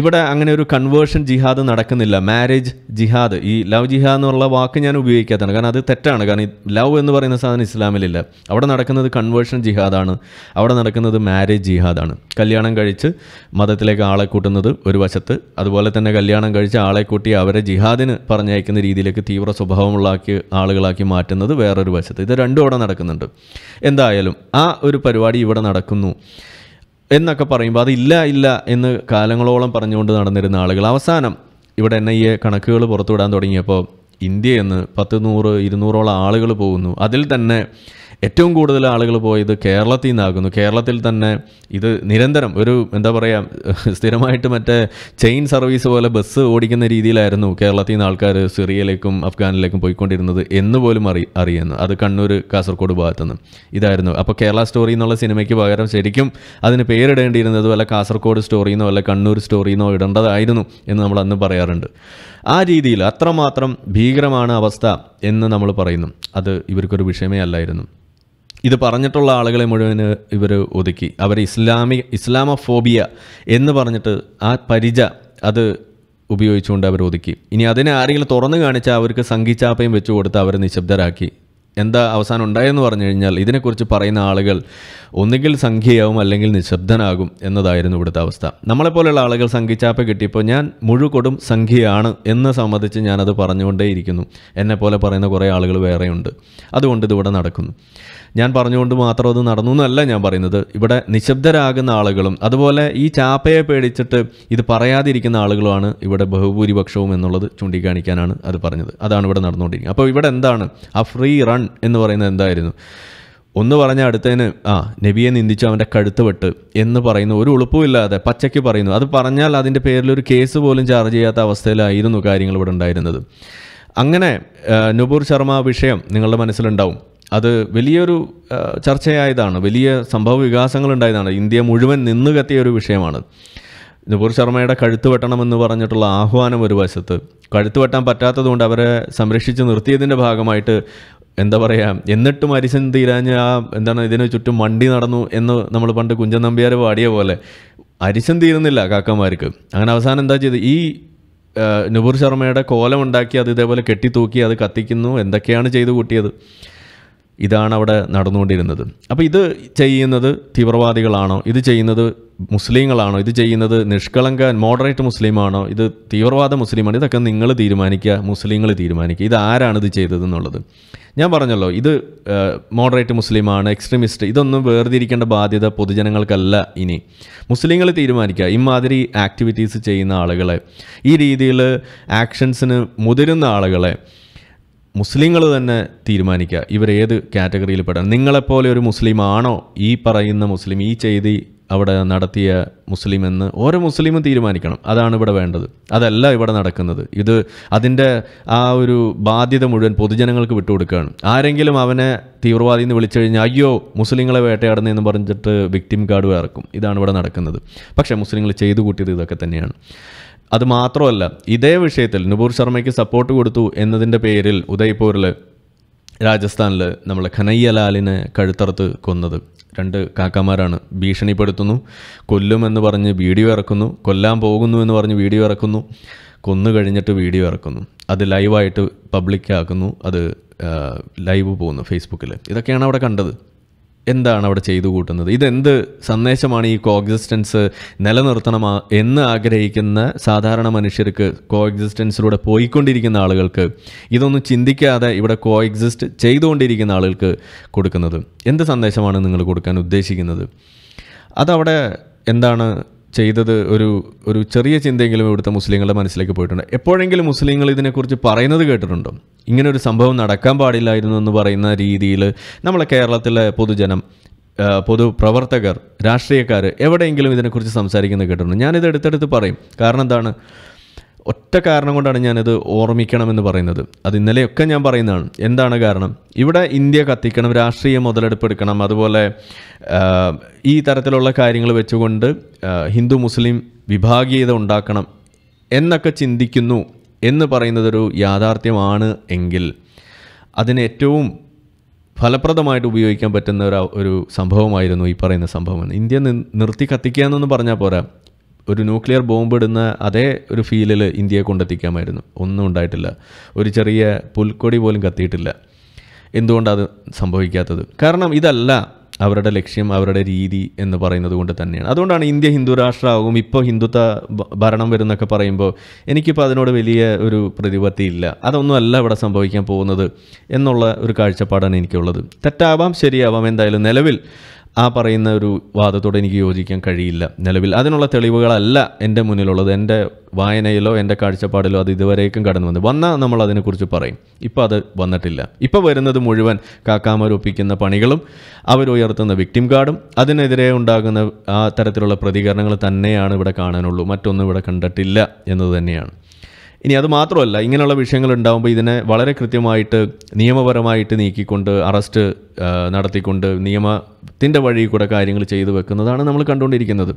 ഇവിടെ അങ്ങനെ ഒരു കൺവേർഷൻ ജിഹാദ് നടക്കുന്നില്ല മാരേജ് ജിഹാദ് ഈ ലവ് ജിഹാദ് എന്നുള്ള വാക്ക് ഞാൻ ഉപയോഗിക്കാത്തതാണ് കാരണം അത് തെറ്റാണ് കാരണം ലവ് എന്ന് പറയുന്ന സാധനം ഇസ്ലാമിലില്ല അവിടെ നടക്കുന്നത് കൺവേർഷൻ ജിഹാദാണ് അവിടെ നടക്കുന്നത് മാരേജ് ജിഹാദാണ് കല്യാണം കഴിച്ച് മതത്തിലേക്ക് ആളെ കൂട്ടുന്നത് ഒരു വശത്ത് അതുപോലെ തന്നെ കല്യാണം കഴിച്ച് ആളെ കൂട്ടി അവരെ ജിഹാദിന് പറഞ്ഞയക്കുന്ന രീതിയിലേക്ക് തീവ്ര സ്വഭാവമുള്ളാക്കി ആളുകളാക്കി മാറ്റുന്നത് വേറൊരു വശത്ത് ഇത് രണ്ടും അവിടെ നടക്കുന്നുണ്ട് എന്തായാലും ആ ഒരു പരിപാടി ഇവിടെ നടക്കുന്നു എന്നൊക്കെ പറയുമ്പോൾ അതില്ല ഇല്ല എന്ന് കാലങ്ങളോളം പറഞ്ഞുകൊണ്ട് നടന്നിരുന്ന ആളുകൾ അവസാനം ഇവിടെ എൻ ഐ എ കണക്കുകൾ പുറത്തുവിടാൻ തുടങ്ങിയപ്പോൾ ഇന്ത്യയിൽ നിന്ന് പത്ത് നൂറ് ഇരുന്നൂറോളം ആളുകൾ പോകുന്നു അതിൽ തന്നെ ഏറ്റവും കൂടുതൽ ആളുകൾ പോയത് കേരളത്തിൽ നിന്നാകുന്നു കേരളത്തിൽ തന്നെ ഇത് നിരന്തരം ഒരു എന്താ പറയുക സ്ഥിരമായിട്ട് മറ്റേ ചെയിൻ സർവീസ് പോലെ ബസ് ഓടിക്കുന്ന രീതിയിലായിരുന്നു കേരളത്തിൽ നിന്ന് ആൾക്കാർ സിറിയയിലേക്കും അഫ്ഗാനിലേക്കും പോയിക്കൊണ്ടിരുന്നത് എന്ന് പോലും അറി അറിയുന്നു അത് കണ്ണൂർ കാസർഗോഡ് ഭാഗത്തുനിന്ന് ഇതായിരുന്നു അപ്പോൾ കേരള സ്റ്റോറി എന്നുള്ള സിനിമയ്ക്ക് പകരം ശരിക്കും അതിന് പേരിടേണ്ടിയിരുന്നത് വല്ല കാസർഗോഡ് സ്റ്റോറിന്നോ വല്ല കണ്ണൂർ സ്റ്റോറിന്നോ ഇടേണ്ടതായിരുന്നു എന്ന് നമ്മൾ അന്ന് പറയാറുണ്ട് ആ രീതിയിൽ അത്രമാത്രം ഭീകരമാണ് അവസ്ഥ എന്ന് നമ്മൾ പറയുന്നു അത് ഇവർക്കൊരു വിഷയമേ അല്ലായിരുന്നു ഇത് പറഞ്ഞിട്ടുള്ള ആളുകളെ മുഴുവന് ഇവർ ഒതുക്കി അവർ ഇസ്ലാമിക ഇസ്ലാമഫോബിയ എന്ന് പറഞ്ഞിട്ട് ആ പരിച അത് ഉപയോഗിച്ചുകൊണ്ട് അവർ ഒതുക്കി ഇനി അതിനെ ആരെങ്കിലും തുറന്നു കാണിച്ചാൽ അവർക്ക് സംഘിച്ചാപ്പയും വെച്ചു കൊടുത്ത് അവരെ നിശബ്ദരാക്കി എന്താ അവസാനം ഉണ്ടായെന്ന് പറഞ്ഞു കഴിഞ്ഞാൽ ഇതിനെക്കുറിച്ച് പറയുന്ന ആളുകൾ ഒന്നുകിൽ സംഖ്യയാവും അല്ലെങ്കിൽ നിശബ്ദനാകും എന്നതായിരുന്നു ഇവിടുത്തെ അവസ്ഥ നമ്മളെപ്പോലെയുള്ള ആളുകൾ സംഘിച്ചാപ്പ കിട്ടിയപ്പോൾ ഞാൻ മുഴുകൊടും സംഖ്യയാണ് എന്ന് സമ്മതിച്ച് ഞാനത് പറഞ്ഞുകൊണ്ടേയിരിക്കുന്നു എന്നെപ്പോലെ പറയുന്ന കുറേ ആളുകൾ വേറെയുണ്ട് അതുകൊണ്ട് ഇതിവിടെ നടക്കുന്നു ഞാൻ പറഞ്ഞുകൊണ്ട് മാത്രം അത് നടന്നു എന്നല്ല ഞാൻ പറയുന്നത് ഇവിടെ നിശബ്ദരാകുന്ന ആളുകളും അതുപോലെ ഈ ചാപ്പയെ പേടിച്ചിട്ട് ഇത് പറയാതിരിക്കുന്ന ആളുകളുമാണ് ഇവിടെ ബഹുഭൂരിപക്ഷവും എന്നുള്ളത് ചൂണ്ടിക്കാണിക്കാനാണ് അത് പറഞ്ഞത് അതാണ് ഇവിടെ നടന്നുകൊണ്ടിരിക്കുന്നത് അപ്പോൾ ഇവിടെ എന്താണ് ആ ഫ്രീ റൺ എന്ന് പറയുന്നത് എന്തായിരുന്നു ഒന്ന് പറഞ്ഞ അടുത്തതിന് ആ നബിയെ നിന്ദിച്ചു അവൻ്റെ കഴുത്ത് വെട്ട് എന്ന് പറയുന്നു ഒരു ഉളുപ്പുമില്ലാതെ പച്ചയ്ക്ക് പറയുന്നു അത് പറഞ്ഞാൽ അതിൻ്റെ പേരിൽ ഒരു കേസ് പോലും ചാർജ് ചെയ്യാത്ത അവസ്ഥയിലായിരുന്നു കാര്യങ്ങൾ ഇവിടെ ഉണ്ടായിരുന്നത് അങ്ങനെ നുപൂർ ശർമ്മ വിഷയം നിങ്ങളുടെ മനസ്സിലുണ്ടാവും അത് വലിയൊരു ചർച്ചയായതാണ് വലിയ സംഭവ വികാസങ്ങൾ ഉണ്ടായതാണ് ഇന്ത്യ മുഴുവൻ നിന്ന് കത്തിയ ഒരു വിഷയമാണ് നൂപൂർ ശർമ്മയുടെ കഴുത്ത് വെട്ടണമെന്ന് പറഞ്ഞിട്ടുള്ള ആഹ്വാനം ഒരു വശത്ത് കഴുത്ത് വെട്ടാൻ പറ്റാത്തതുകൊണ്ട് അവരെ സംരക്ഷിച്ച് നിർത്തിയതിൻ്റെ ഭാഗമായിട്ട് എന്താ പറയുക എന്നിട്ടും അരിശൻ തീരാഞ്ഞ് ആ എന്താണ് ഇതിന് ചുറ്റും വണ്ടി നടന്നു എന്ന് നമ്മൾ പണ്ട് കുഞ്ചൻ നമ്പ്യാർ പാടിയ പോലെ അരിശൻ തീരുന്നില്ല കാക്കമാർക്ക് അങ്ങനെ അവസാനം എന്താ ചെയ്ത് ഈ നുപൂർ ശർമ്മയുടെ കോലമുണ്ടാക്കി അത് ഇതേപോലെ കെട്ടിത്തൂക്കി അത് കത്തിക്കുന്നു എന്തൊക്കെയാണ് ചെയ്തു കൂട്ടിയത് ഇതാണ് അവിടെ നടന്നുകൊണ്ടിരുന്നത് അപ്പോൾ ഇത് ചെയ്യുന്നത് തീവ്രവാദികളാണോ ഇത് ചെയ്യുന്നത് മുസ്ലിങ്ങളാണോ ഇത് ചെയ്യുന്നത് നിഷ്കളങ്ക മോഡറേറ്റ് മുസ്ലിമാണോ ഇത് തീവ്രവാദ മുസ്ലിമാണ് ഇതൊക്കെ നിങ്ങൾ തീരുമാനിക്കുക മുസ്ലിങ്ങൾ തീരുമാനിക്കുക ഇത് ആരാണ് ഇത് ചെയ്തതെന്നുള്ളത് ഞാൻ പറഞ്ഞല്ലോ ഇത് മോഡറേറ്റ് മുസ്ലിമാണ് എക്സ്ട്രീമിസ്റ്റ് ഇതൊന്നും വേർതിരിക്കേണ്ട ബാധ്യത പൊതുജനങ്ങൾക്കല്ല ഇനി മുസ്ലിങ്ങൾ തീരുമാനിക്കുക ഇമാതിരി ആക്ടിവിറ്റീസ് ചെയ്യുന്ന ആളുകളെ ഈ രീതിയിൽ ആക്ഷൻസിന് മുതിരുന്ന ആളുകളെ മുസ്ലിങ്ങൾ തന്നെ തീരുമാനിക്കുക ഇവരേത് കാറ്റഗറിയിൽ പെടാൻ നിങ്ങളെപ്പോലെ ഒരു മുസ്ലിം ആണോ ഈ പറയുന്ന മുസ്ലിം ഈ ചെയ്തി അവിടെ നടത്തിയ മുസ്ലിം എന്ന് ഓരോ മുസ്ലിമും തീരുമാനിക്കണം അതാണ് ഇവിടെ വേണ്ടത് അതല്ല ഇവിടെ നടക്കുന്നത് ഇത് അതിൻ്റെ ആ ഒരു ബാധ്യത മുഴുവൻ പൊതുജനങ്ങൾക്ക് വിട്ടുകൊടുക്കുകയാണ് ആരെങ്കിലും അവനെ തീവ്രവാദി എന്ന് വിളിച്ചു കഴിഞ്ഞാൽ അയ്യോ മുസ്ലിങ്ങളെ വേട്ടയാടുന്ന എന്ന് പറഞ്ഞിട്ട് വിക്ടിം കാർഡ് ഇറക്കും ഇതാണ് ഇവിടെ നടക്കുന്നത് പക്ഷേ മുസ്ലിങ്ങൾ ചെയ്തു കൂട്ടിയത് ഇതൊക്കെ തന്നെയാണ് അത് മാത്രമല്ല ഇതേ വിഷയത്തിൽ നുപൂർ ശർമ്മയ്ക്ക് സപ്പോർട്ട് കൊടുത്തു എന്നതിൻ്റെ പേരിൽ ഉദയ്പൂരിൽ രാജസ്ഥാനിൽ നമ്മൾ ഖനയ്യലാലിനെ കഴുത്തറുത്ത് കൊന്നത് രണ്ട് കാക്കമാരാണ് ഭീഷണിപ്പെടുത്തുന്നു കൊല്ലുമെന്ന് പറഞ്ഞ് വീഡിയോ ഇറക്കുന്നു കൊല്ലാൻ പോകുന്നു എന്ന് പറഞ്ഞ് വീഡിയോ ഇറക്കുന്നു കൊന്നു കഴിഞ്ഞിട്ട് വീഡിയോ ഇറക്കുന്നു അത് ലൈവായിട്ട് പബ്ലിക്കാക്കുന്നു അത് ലൈവ് പോകുന്നു ഫേസ്ബുക്കിൽ ഇതൊക്കെയാണ് അവിടെ കണ്ടത് എന്താണ് അവിടെ ചെയ്തു കൂട്ടുന്നത് ഇതെന്ത് സന്ദേശമാണ് ഈ കോ എക്സിസ്റ്റൻസ് നിലനിർത്തണമാ എന്ന് ആഗ്രഹിക്കുന്ന സാധാരണ മനുഷ്യർക്ക് കോ എക്സിസ്റ്റൻസിലൂടെ പോയിക്കൊണ്ടിരിക്കുന്ന ആളുകൾക്ക് ഇതൊന്നും ചിന്തിക്കാതെ ഇവിടെ കോ എക്സിസ്റ്റ് ചെയ്തുകൊണ്ടിരിക്കുന്ന ആളുകൾക്ക് കൊടുക്കുന്നത് എന്ത് സന്ദേശമാണ് നിങ്ങൾ കൊടുക്കാൻ ഉദ്ദേശിക്കുന്നത് അതവിടെ എന്താണ് ചെയ്തത് ഒരു ഒരു ചെറിയ ചിന്തയെങ്കിലും ഇവിടുത്തെ മുസ്ലിങ്ങളുടെ മനസ്സിലേക്ക് പോയിട്ടുണ്ട് എപ്പോഴെങ്കിലും മുസ്ലിങ്ങൾ ഇതിനെക്കുറിച്ച് പറയുന്നത് കേട്ടിട്ടുണ്ടോ ഇങ്ങനെ ഒരു സംഭവം നടക്കാൻ പാടില്ലായിരുന്നു എന്ന് പറയുന്ന രീതിയിൽ നമ്മളെ കേരളത്തിലെ പൊതുജനം പൊതു പ്രവർത്തകർ രാഷ്ട്രീയക്കാർ എവിടെയെങ്കിലും ഇതിനെക്കുറിച്ച് സംസാരിക്കുന്നത് കേട്ടിട്ടുണ്ട് ഞാനിത് എടുത്തെടുത്ത് പറയും കാരണം എന്താണ് ഒറ്റ കാരണം കൊണ്ടാണ് ഞാനത് ഓർമ്മിക്കണമെന്ന് പറയുന്നത് അത് ഇന്നലെയൊക്കെ ഞാൻ പറയുന്നതാണ് എന്താണ് കാരണം ഇവിടെ ഇന്ത്യ കത്തിക്കണം രാഷ്ട്രീയ മുതലെടുപ്പെടുക്കണം അതുപോലെ ഈ തരത്തിലുള്ള കാര്യങ്ങൾ വെച്ചുകൊണ്ട് ഹിന്ദു മുസ്ലിം വിഭാഗീയത ഉണ്ടാക്കണം എന്നൊക്കെ ചിന്തിക്കുന്നു എന്ന് പറയുന്നതൊരു യാഥാർത്ഥ്യമാണ് എങ്കിൽ അതിനേറ്റവും ഏറ്റവും ഫലപ്രദമായിട്ട് ഉപയോഗിക്കാൻ പറ്റുന്ന ഒരു ഒരു സംഭവമായിരുന്നു ഈ പറയുന്ന സംഭവം ഇന്ത്യ നിർത്തി കത്തിക്കുക എന്നൊന്നും പറഞ്ഞാൽ പോരാ ഒരു ന്യൂക്ലിയർ ബോംബ് ഇടുന്ന അതേ ഒരു ഫീലിൽ ഇന്ത്യയെ കൊണ്ടെത്തിക്കാമായിരുന്നു ഒന്നും ഉണ്ടായിട്ടില്ല ഒരു ചെറിയ പുൽക്കൊടി പോലും കത്തിയിട്ടില്ല എന്തുകൊണ്ടത് സംഭവിക്കാത്തത് കാരണം ഇതല്ല അവരുടെ ലക്ഷ്യം അവരുടെ രീതി എന്ന് പറയുന്നത് കൊണ്ട് തന്നെയാണ് അതുകൊണ്ടാണ് ഇന്ത്യ ഹിന്ദു രാഷ്ട്രമാകും ഇപ്പോൾ ഹിന്ദുത്വ ഭരണം വരുന്നൊക്കെ പറയുമ്പോൾ എനിക്കിപ്പോൾ അതിനോട് വലിയ ഒരു പ്രതിപത്തിയില്ല അതൊന്നുമല്ല ഇവിടെ സംഭവിക്കാൻ പോകുന്നത് എന്നുള്ള ഒരു കാഴ്ചപ്പാടാണ് എനിക്കുള്ളത് തെറ്റാവാം ശരിയാവാം എന്തായാലും നിലവിൽ ആ പറയുന്ന ഒരു വാദത്തോട് എനിക്ക് യോജിക്കാൻ കഴിയില്ല നിലവിൽ അതിനുള്ള തെളിവുകളല്ല എൻ്റെ മുന്നിലുള്ളത് എൻ്റെ വായനയിലോ എൻ്റെ കാഴ്ചപ്പാടിലോ അത് ഇതുവരേക്കും കടന്നു വന്നു വന്നാൽ നമ്മൾ അതിനെക്കുറിച്ച് പറയും ഇപ്പോൾ അത് വന്നിട്ടില്ല ഇപ്പോൾ വരുന്നത് മുഴുവൻ കാക്കാമരൊപ്പിക്കുന്ന പണികളും അവരുയർത്തുന്ന വിക്ടിം കാർഡും അതിനെതിരെ ഉണ്ടാകുന്ന ആ തരത്തിലുള്ള പ്രതികരണങ്ങൾ തന്നെയാണ് ഇവിടെ കാണാനുള്ളൂ മറ്റൊന്നും ഇവിടെ കണ്ടിട്ടില്ല എന്നത് തന്നെയാണ് ഇനി അത് മാത്രമല്ല ഇങ്ങനെയുള്ള വിഷയങ്ങൾ ഉണ്ടാകുമ്പോൾ ഇതിനെ വളരെ കൃത്യമായിട്ട് നിയമപരമായിട്ട് നീക്കിക്കൊണ്ട് അറസ്റ്റ് നടത്തിക്കൊണ്ട് നിയമത്തിൻ്റെ വഴി കൂടെ കാര്യങ്ങൾ ചെയ്തു വെക്കുന്നതാണ് നമ്മൾ കണ്ടുകൊണ്ടിരിക്കുന്നത്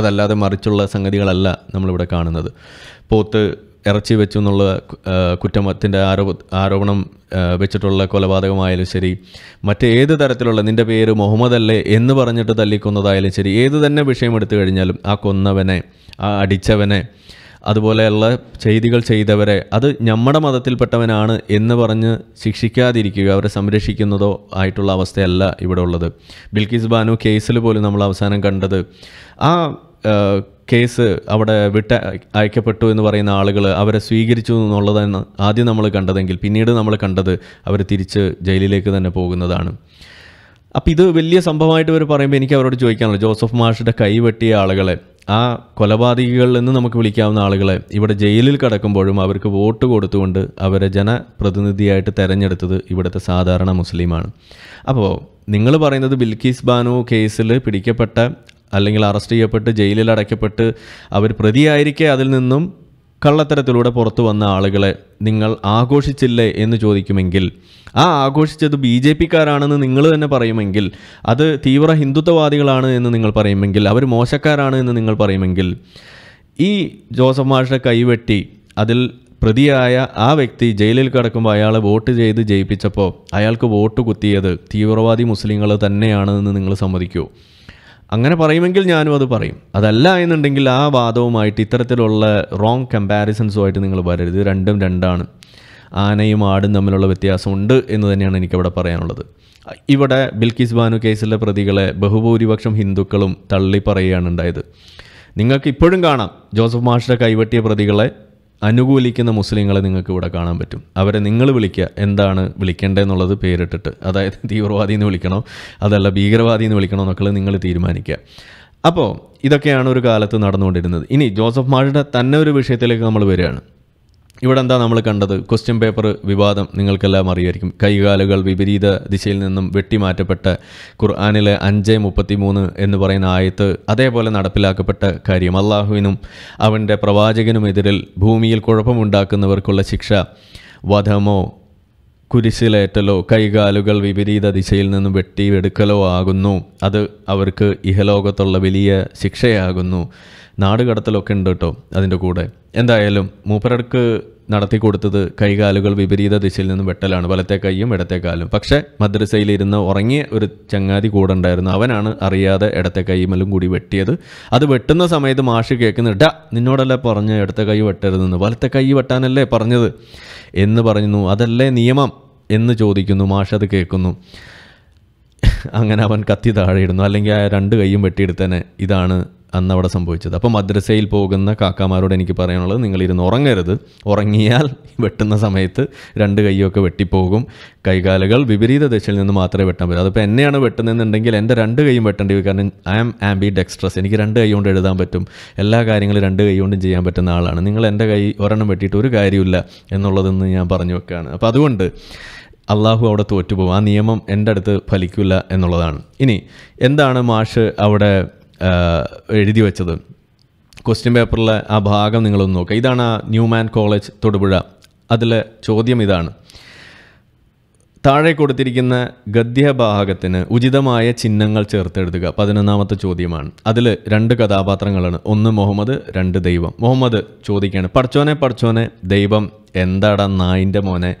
അതല്ലാതെ മറിച്ചുള്ള സംഗതികളല്ല നമ്മളിവിടെ കാണുന്നത് പോത്ത് ഇറച്ചി വെച്ചു എന്നുള്ള കുറ്റത്തിൻ്റെ ആരോപ ആരോപണം വെച്ചിട്ടുള്ള കൊലപാതകമായാലും ശരി മറ്റേത് തരത്തിലുള്ള നിൻ്റെ പേര് മുഹമ്മദ് അല്ലേ എന്ന് പറഞ്ഞിട്ട് തല്ലിക്കൊന്നതായാലും ശരി ഏത് തന്നെ വിഷയം എടുത്തു കഴിഞ്ഞാലും ആ കൊന്നവനെ ആ അടിച്ചവനെ അതുപോലെയുള്ള ചെയ്തികൾ ചെയ്തവരെ അത് നമ്മുടെ മതത്തിൽപ്പെട്ടവനാണ് എന്ന് പറഞ്ഞ് ശിക്ഷിക്കാതിരിക്കുക അവരെ സംരക്ഷിക്കുന്നതോ ആയിട്ടുള്ള അവസ്ഥയല്ല ഇവിടെ ഉള്ളത് ബിൽക്കിസ് ബാനു കേസിൽ പോലും നമ്മൾ അവസാനം കണ്ടത് ആ കേസ് അവിടെ വിട്ട അയക്കപ്പെട്ടു എന്ന് പറയുന്ന ആളുകൾ അവരെ സ്വീകരിച്ചു എന്നുള്ളതാണ് ആദ്യം നമ്മൾ കണ്ടതെങ്കിൽ പിന്നീട് നമ്മൾ കണ്ടത് അവർ തിരിച്ച് ജയിലിലേക്ക് തന്നെ പോകുന്നതാണ് അപ്പോൾ ഇത് വലിയ സംഭവമായിട്ട് ഇവർ പറയുമ്പോൾ എനിക്ക് അവരോട് ചോദിക്കാനുള്ളൂ ജോസഫ് മാഷിൻ്റെ കൈവെട്ടിയ ആളുകളെ ആ കൊലപാതകികൾ എന്ന് നമുക്ക് വിളിക്കാവുന്ന ആളുകളെ ഇവിടെ ജയിലിൽ കടക്കുമ്പോഴും അവർക്ക് വോട്ട് കൊടുത്തുകൊണ്ട് അവരെ ജനപ്രതിനിധിയായിട്ട് തെരഞ്ഞെടുത്തത് ഇവിടുത്തെ സാധാരണ മുസ്ലിമാണ് അപ്പോൾ നിങ്ങൾ പറയുന്നത് ബിൽക്കീസ് ബാനു കേസിൽ പിടിക്കപ്പെട്ട അല്ലെങ്കിൽ അറസ്റ്റ് ചെയ്യപ്പെട്ട് ജയിലിൽ അടയ്ക്കപ്പെട്ട് അവർ പ്രതിയായിരിക്കെ അതിൽ നിന്നും കള്ളത്തരത്തിലൂടെ പുറത്തു വന്ന ആളുകളെ നിങ്ങൾ ആഘോഷിച്ചില്ലേ എന്ന് ചോദിക്കുമെങ്കിൽ ആ ആഘോഷിച്ചത് ബി ജെ പിക്കാരാണെന്ന് നിങ്ങൾ തന്നെ പറയുമെങ്കിൽ അത് തീവ്ര ഹിന്ദുത്വവാദികളാണ് എന്ന് നിങ്ങൾ പറയുമെങ്കിൽ അവർ മോശക്കാരാണ് എന്ന് നിങ്ങൾ പറയുമെങ്കിൽ ഈ ജോസഫ് മാഷെ കൈവെട്ടി അതിൽ പ്രതിയായ ആ വ്യക്തി ജയിലിൽ കിടക്കുമ്പോൾ അയാളെ വോട്ട് ചെയ്ത് ജയിപ്പിച്ചപ്പോൾ അയാൾക്ക് വോട്ട് കുത്തിയത് തീവ്രവാദി മുസ്ലിങ്ങൾ തന്നെയാണെന്ന് നിങ്ങൾ സമ്മതിക്കൂ അങ്ങനെ പറയുമെങ്കിൽ ഞാനും അത് പറയും അതല്ല എന്നുണ്ടെങ്കിൽ ആ വാദവുമായിട്ട് ഇത്തരത്തിലുള്ള റോങ് കമ്പാരിസൺസുമായിട്ട് നിങ്ങൾ വരരുത് രണ്ടും രണ്ടാണ് ആനയും ആടും തമ്മിലുള്ള വ്യത്യാസമുണ്ട് എന്ന് തന്നെയാണ് എനിക്കവിടെ പറയാനുള്ളത് ഇവിടെ ബിൽക്കിസ് ബാനു കേസിലെ പ്രതികളെ ബഹുഭൂരിപക്ഷം ഹിന്ദുക്കളും തള്ളി പറയുകയാണ് ഉണ്ടായത് നിങ്ങൾക്ക് ഇപ്പോഴും കാണാം ജോസഫ് മാഷിനെ കൈവെട്ടിയ പ്രതികളെ അനുകൂലിക്കുന്ന മുസ്ലിങ്ങളെ നിങ്ങൾക്ക് ഇവിടെ കാണാൻ പറ്റും അവരെ നിങ്ങൾ വിളിക്കുക എന്താണ് വിളിക്കേണ്ടതെന്നുള്ളത് പേരിട്ടിട്ട് അതായത് തീവ്രവാദി എന്ന് വിളിക്കണോ അതല്ല ഭീകരവാദി എന്ന് വിളിക്കണോ എന്നൊക്കെ നിങ്ങൾ തീരുമാനിക്കുക അപ്പോൾ ഇതൊക്കെയാണ് ഒരു കാലത്ത് നടന്നുകൊണ്ടിരുന്നത് ഇനി ജോസഫ് മാഷിൻ്റെ തന്നെ ഒരു വിഷയത്തിലേക്ക് നമ്മൾ വരികയാണ് ഇവിടെ എന്താ നമ്മൾ കണ്ടത് ക്വസ്റ്റ്യൻ പേപ്പർ വിവാദം നിങ്ങൾക്കെല്ലാം അറിയായിരിക്കും കൈകാലുകൾ വിപരീത ദിശയിൽ നിന്നും വെട്ടിമാറ്റപ്പെട്ട ഖുർആാനിലെ അഞ്ച് മുപ്പത്തി മൂന്ന് എന്ന് പറയുന്ന ആയത്ത് അതേപോലെ നടപ്പിലാക്കപ്പെട്ട കാര്യം അള്ളാഹുവിനും അവൻ്റെ പ്രവാചകനുമെതിരിൽ ഭൂമിയിൽ കുഴപ്പമുണ്ടാക്കുന്നവർക്കുള്ള ശിക്ഷ വധമോ കുരിശിലേറ്റലോ കൈകാലുകൾ വിപരീത ദിശയിൽ നിന്നും വെട്ടിയെടുക്കലോ ആകുന്നു അത് അവർക്ക് ഇഹലോകത്തുള്ള വലിയ ശിക്ഷയാകുന്നു നാടുകടത്തലൊക്കെ ഉണ്ട് കേട്ടോ അതിൻ്റെ കൂടെ എന്തായാലും മൂപ്പരടുക്ക് നടത്തിക്കൊടുത്തത് കൈകാലുകൾ വിപരീത ദിശയിൽ നിന്ന് വെട്ടലാണ് വലത്തെ കൈയും ഇടത്തെ കാലും പക്ഷേ മദ്രസയിലിരുന്ന് ഉറങ്ങിയ ഒരു ചങ്ങാതി കൂടെ ഉണ്ടായിരുന്നു അവനാണ് അറിയാതെ ഇടത്തെ കൈമലും കൂടി വെട്ടിയത് അത് വെട്ടുന്ന സമയത്ത് മാഷ് കേൾക്കുന്നത് ഡ നിന്നോടല്ലേ പറഞ്ഞ ഇടത്തെ കൈ വെട്ടരുതെന്ന് വലത്തെ കൈ വെട്ടാനല്ലേ പറഞ്ഞത് എന്ന് പറയുന്നു അതല്ലേ നിയമം എന്ന് ചോദിക്കുന്നു മാഷ് അത് കേൾക്കുന്നു അങ്ങനെ അവൻ കത്തി താഴെയിടുന്നു അല്ലെങ്കിൽ ആ രണ്ട് കൈയും വെട്ടിയെടുത്തനെ ഇതാണ് അന്ന് അവിടെ സംഭവിച്ചത് അപ്പോൾ മദ്രസയിൽ പോകുന്ന കാക്കാമാരോട് എനിക്ക് പറയാനുള്ളത് നിങ്ങളിരുന്ന് ഉറങ്ങരുത് ഉറങ്ങിയാൽ വെട്ടുന്ന സമയത്ത് രണ്ട് കൈയൊക്കെ വെട്ടിപ്പോകും കൈകാലുകൾ വിപരീത ദിശയിൽ നിന്ന് മാത്രമേ വെട്ടാൻ പറ്റൂ അതിപ്പോൾ എന്നെയാണ് വെട്ടുന്നതെന്നുണ്ടെങ്കിൽ എൻ്റെ രണ്ട് കൈയും വെട്ടേണ്ടി വരും കാരണം ഐ ആം ആംബി ഡെക്സ്ട്രസ് എനിക്ക് രണ്ട് കൈ കൊണ്ട് എഴുതാൻ പറ്റും എല്ലാ കാര്യങ്ങളും രണ്ട് കൈ കൊണ്ടും ചെയ്യാൻ പറ്റുന്ന ആളാണ് നിങ്ങൾ എൻ്റെ കൈ ഒരെണ്ണം വെട്ടിയിട്ട് ഒരു കാര്യമില്ല എന്നുള്ളതെന്ന് ഞാൻ പറഞ്ഞു വെക്കുകയാണ് അപ്പോൾ അതുകൊണ്ട് അള്ളാഹു അവിടെ തോറ്റുപോകും ആ നിയമം എൻ്റെ അടുത്ത് ഫലിക്കില്ല എന്നുള്ളതാണ് ഇനി എന്താണ് മാഷ് അവിടെ എഴുതി വെച്ചത് ക്വസ്റ്റ്യൻ പേപ്പറിലെ ആ ഭാഗം നിങ്ങളൊന്ന് നോക്കുക ഇതാണ് ആ ന്യൂമാൻ കോളേജ് തൊടുപുഴ അതിലെ ചോദ്യം ഇതാണ് താഴെ കൊടുത്തിരിക്കുന്ന ഗദ്യഭാഗത്തിന് ഉചിതമായ ചിഹ്നങ്ങൾ ചേർത്തെടുക്കുക പതിനൊന്നാമത്തെ ചോദ്യമാണ് അതിൽ രണ്ട് കഥാപാത്രങ്ങളാണ് ഒന്ന് മുഹമ്മദ് രണ്ട് ദൈവം മുഹമ്മദ് ചോദിക്കുകയാണ് പഠിച്ചോനെ പഠിച്ചോനെ ദൈവം എന്താടാ നായിൻ്റെ മോനെ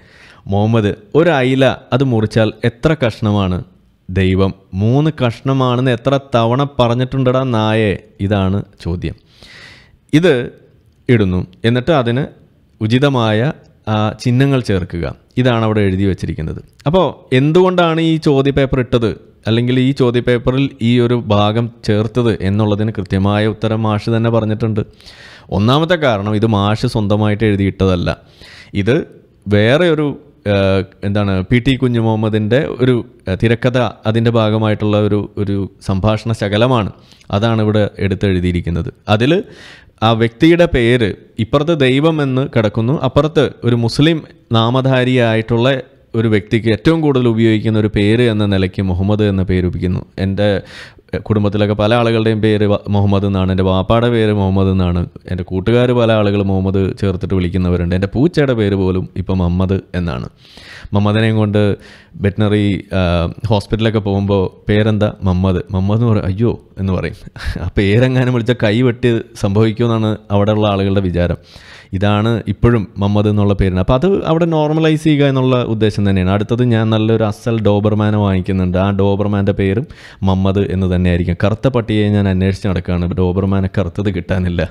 മുഹമ്മദ് ഒരു അയില അത് മുറിച്ചാൽ എത്ര കഷ്ണമാണ് ദൈവം മൂന്ന് കഷ്ണമാണെന്ന് എത്ര തവണ പറഞ്ഞിട്ടുണ്ടടാ നായേ ഇതാണ് ചോദ്യം ഇത് ഇടുന്നു എന്നിട്ട് അതിന് ഉചിതമായ ചിഹ്നങ്ങൾ ചേർക്കുക ഇതാണ് അവിടെ എഴുതി വച്ചിരിക്കുന്നത് അപ്പോൾ എന്തുകൊണ്ടാണ് ഈ ചോദ്യപേപ്പർ ഇട്ടത് അല്ലെങ്കിൽ ഈ ചോദ്യപേപ്പറിൽ ഈ ഒരു ഭാഗം ചേർത്തത് എന്നുള്ളതിന് കൃത്യമായ ഉത്തരം മാഷ് തന്നെ പറഞ്ഞിട്ടുണ്ട് ഒന്നാമത്തെ കാരണം ഇത് മാഷ് സ്വന്തമായിട്ട് എഴുതിയിട്ടതല്ല ഇത് വേറെ ഒരു എന്താണ് പി ടി കുഞ്ഞു മുഹമ്മദിൻ്റെ ഒരു തിരക്കഥ അതിൻ്റെ ഭാഗമായിട്ടുള്ള ഒരു ഒരു സംഭാഷണ ശകലമാണ് അതാണ് ഇവിടെ എടുത്തെഴുതിയിരിക്കുന്നത് അതിൽ ആ വ്യക്തിയുടെ പേര് ഇപ്പുറത്ത് ദൈവം എന്ന് കിടക്കുന്നു അപ്പുറത്ത് ഒരു മുസ്ലിം നാമധാരിയായിട്ടുള്ള ഒരു വ്യക്തിക്ക് ഏറ്റവും കൂടുതൽ ഉപയോഗിക്കുന്ന ഒരു പേര് എന്ന നിലയ്ക്ക് മുഹമ്മദ് എന്ന പേര് ഉപയോഗിക്കുന്നു എൻ്റെ കുടുംബത്തിലൊക്കെ പല ആളുകളുടെയും പേര് മുഹമ്മദ് എന്നാണ് എൻ്റെ വാപ്പാടെ പേര് മുഹമ്മദ് എന്നാണ് എൻ്റെ കൂട്ടുകാർ പല ആളുകൾ മുഹമ്മദ് ചേർത്തിട്ട് വിളിക്കുന്നവരുണ്ട് എൻ്റെ പൂച്ചയുടെ പേര് പോലും ഇപ്പം മുഹമ്മദ് എന്നാണ് മുഹമ്മദിനെയും കൊണ്ട് വെറ്റിനറി ഹോസ്പിറ്റലൊക്കെ പോകുമ്പോൾ പേരെന്താ മുഹമ്മദ് മുഹമ്മദ് എന്ന് പറയും അയ്യോ എന്ന് പറയും ആ പേരെങ്ങാനും വിളിച്ചാൽ കൈ വെട്ടി സംഭവിക്കുമെന്നാണ് അവിടെയുള്ള ആളുകളുടെ വിചാരം ഇതാണ് ഇപ്പോഴും മമ്മദ് എന്നുള്ള പേരിന് അപ്പോൾ അത് അവിടെ നോർമലൈസ് ചെയ്യുക എന്നുള്ള ഉദ്ദേശം തന്നെയാണ് അടുത്തത് ഞാൻ നല്ലൊരു അസൽ ഡോബർമാനെ വാങ്ങിക്കുന്നുണ്ട് ആ ഡോബർമാൻ്റെ പേരും മമ്മദ് എന്ന് തന്നെ തന്നെയായിരിക്കും കറുത്ത പട്ടിയെ ഞാൻ അന്വേഷിച്ച് നടക്കുകയാണ് ഓബർമാനെ കറുത്തത് കിട്ടാനില്ല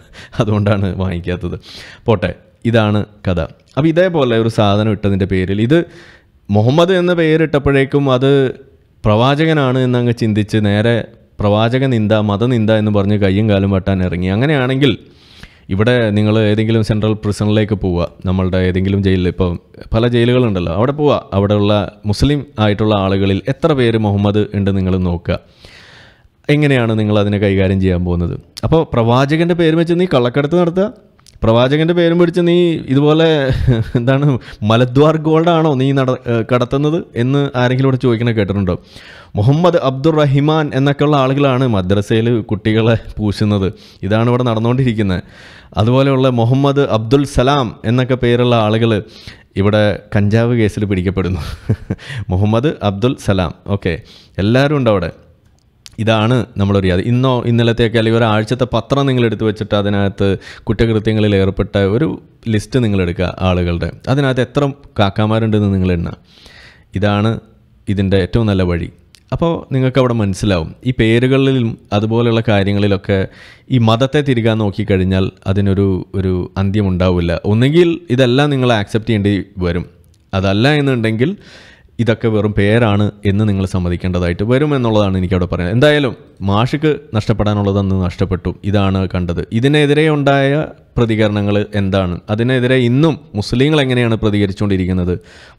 അതുകൊണ്ടാണ് വാങ്ങിക്കാത്തത് പോട്ടെ ഇതാണ് കഥ അപ്പം ഇതേപോലെ ഒരു സാധനം ഇട്ടതിൻ്റെ പേരിൽ ഇത് മുഹമ്മദ് എന്ന പേരിട്ടപ്പോഴേക്കും അത് പ്രവാചകനാണ് എന്നങ്ങ് ചിന്തിച്ച് നേരെ പ്രവാചക നിന്ദ മതനിന്ദ എന്ന് പറഞ്ഞ് കയ്യും കാലും വെട്ടാൻ ഇറങ്ങി അങ്ങനെയാണെങ്കിൽ ഇവിടെ നിങ്ങൾ ഏതെങ്കിലും സെൻട്രൽ പ്രിസണിലേക്ക് പോവുക നമ്മളുടെ ഏതെങ്കിലും ജയിലിൽ ഇപ്പം പല ജയിലുകളുണ്ടല്ലോ അവിടെ പോവുക അവിടെയുള്ള മുസ്ലിം ആയിട്ടുള്ള ആളുകളിൽ എത്ര പേര് മുഹമ്മദ് ഉണ്ട് നിങ്ങൾ നോക്കുക എങ്ങനെയാണ് നിങ്ങൾ അതിനെ കൈകാര്യം ചെയ്യാൻ പോകുന്നത് അപ്പോൾ പ്രവാചകൻ്റെ പേര് വെച്ച് നീ കള്ളക്കടത്ത് നടത്തുക പ്രവാചകൻ്റെ പേരും പിടിച്ച് നീ ഇതുപോലെ എന്താണ് മലദ്വാർ ഗോൾഡാണോ നീ നട കടത്തുന്നത് എന്ന് ആരെങ്കിലും ഇവിടെ ചോദിക്കണ കേട്ടിട്ടുണ്ടോ മുഹമ്മദ് അബ്ദുർ റഹിമാൻ എന്നൊക്കെയുള്ള ആളുകളാണ് മദ്രസയിൽ കുട്ടികളെ പൂശുന്നത് ഇതാണ് ഇവിടെ നടന്നുകൊണ്ടിരിക്കുന്നത് അതുപോലെയുള്ള മുഹമ്മദ് അബ്ദുൽ സലാം എന്നൊക്കെ പേരുള്ള ആളുകൾ ഇവിടെ കഞ്ചാവ് കേസിൽ പിടിക്കപ്പെടുന്നു മുഹമ്മദ് അബ്ദുൽ സലാം ഓക്കെ എല്ലാവരും ഉണ്ട് അവിടെ ഇതാണ് നമ്മളൊരു യാത്ര ഇന്നോ ഇന്നലത്തെയൊക്കെ അല്ലെങ്കിൽ ഒരാഴ്ചത്തെ പത്രം നിങ്ങൾ എടുത്തു വെച്ചിട്ട് അതിനകത്ത് കുറ്റകൃത്യങ്ങളിൽ ഏർപ്പെട്ട ഒരു ലിസ്റ്റ് നിങ്ങൾ എടുക്കുക ആളുകളുടെ അതിനകത്ത് എത്ര കാക്കാമാരുണ്ടെന്ന് നിങ്ങൾ എണ്ണ ഇതാണ് ഇതിൻ്റെ ഏറ്റവും നല്ല വഴി അപ്പോൾ നിങ്ങൾക്ക് അവിടെ മനസ്സിലാവും ഈ പേരുകളിലും അതുപോലെയുള്ള കാര്യങ്ങളിലൊക്കെ ഈ മതത്തെ തിരികാൻ നോക്കിക്കഴിഞ്ഞാൽ അതിനൊരു ഒരു അന്ത്യമുണ്ടാവില്ല ഒന്നുകിൽ ഇതെല്ലാം നിങ്ങൾ ആക്സെപ്റ്റ് ചെയ്യേണ്ടി വരും അതല്ല എന്നുണ്ടെങ്കിൽ ഇതൊക്കെ വെറും പേരാണ് എന്ന് നിങ്ങൾ സമ്മതിക്കേണ്ടതായിട്ട് വരും എന്നുള്ളതാണ് എനിക്കവിടെ പറയുന്നത് എന്തായാലും മാഷിക്ക് നഷ്ടപ്പെടാനുള്ളതെന്ന് നഷ്ടപ്പെട്ടു ഇതാണ് കണ്ടത് ഇതിനെതിരെ ഉണ്ടായ പ്രതികരണങ്ങൾ എന്താണ് അതിനെതിരെ ഇന്നും മുസ്ലിങ്ങൾ എങ്ങനെയാണ് പ്രതികരിച്ചുകൊണ്ടിരിക്കുന്നത്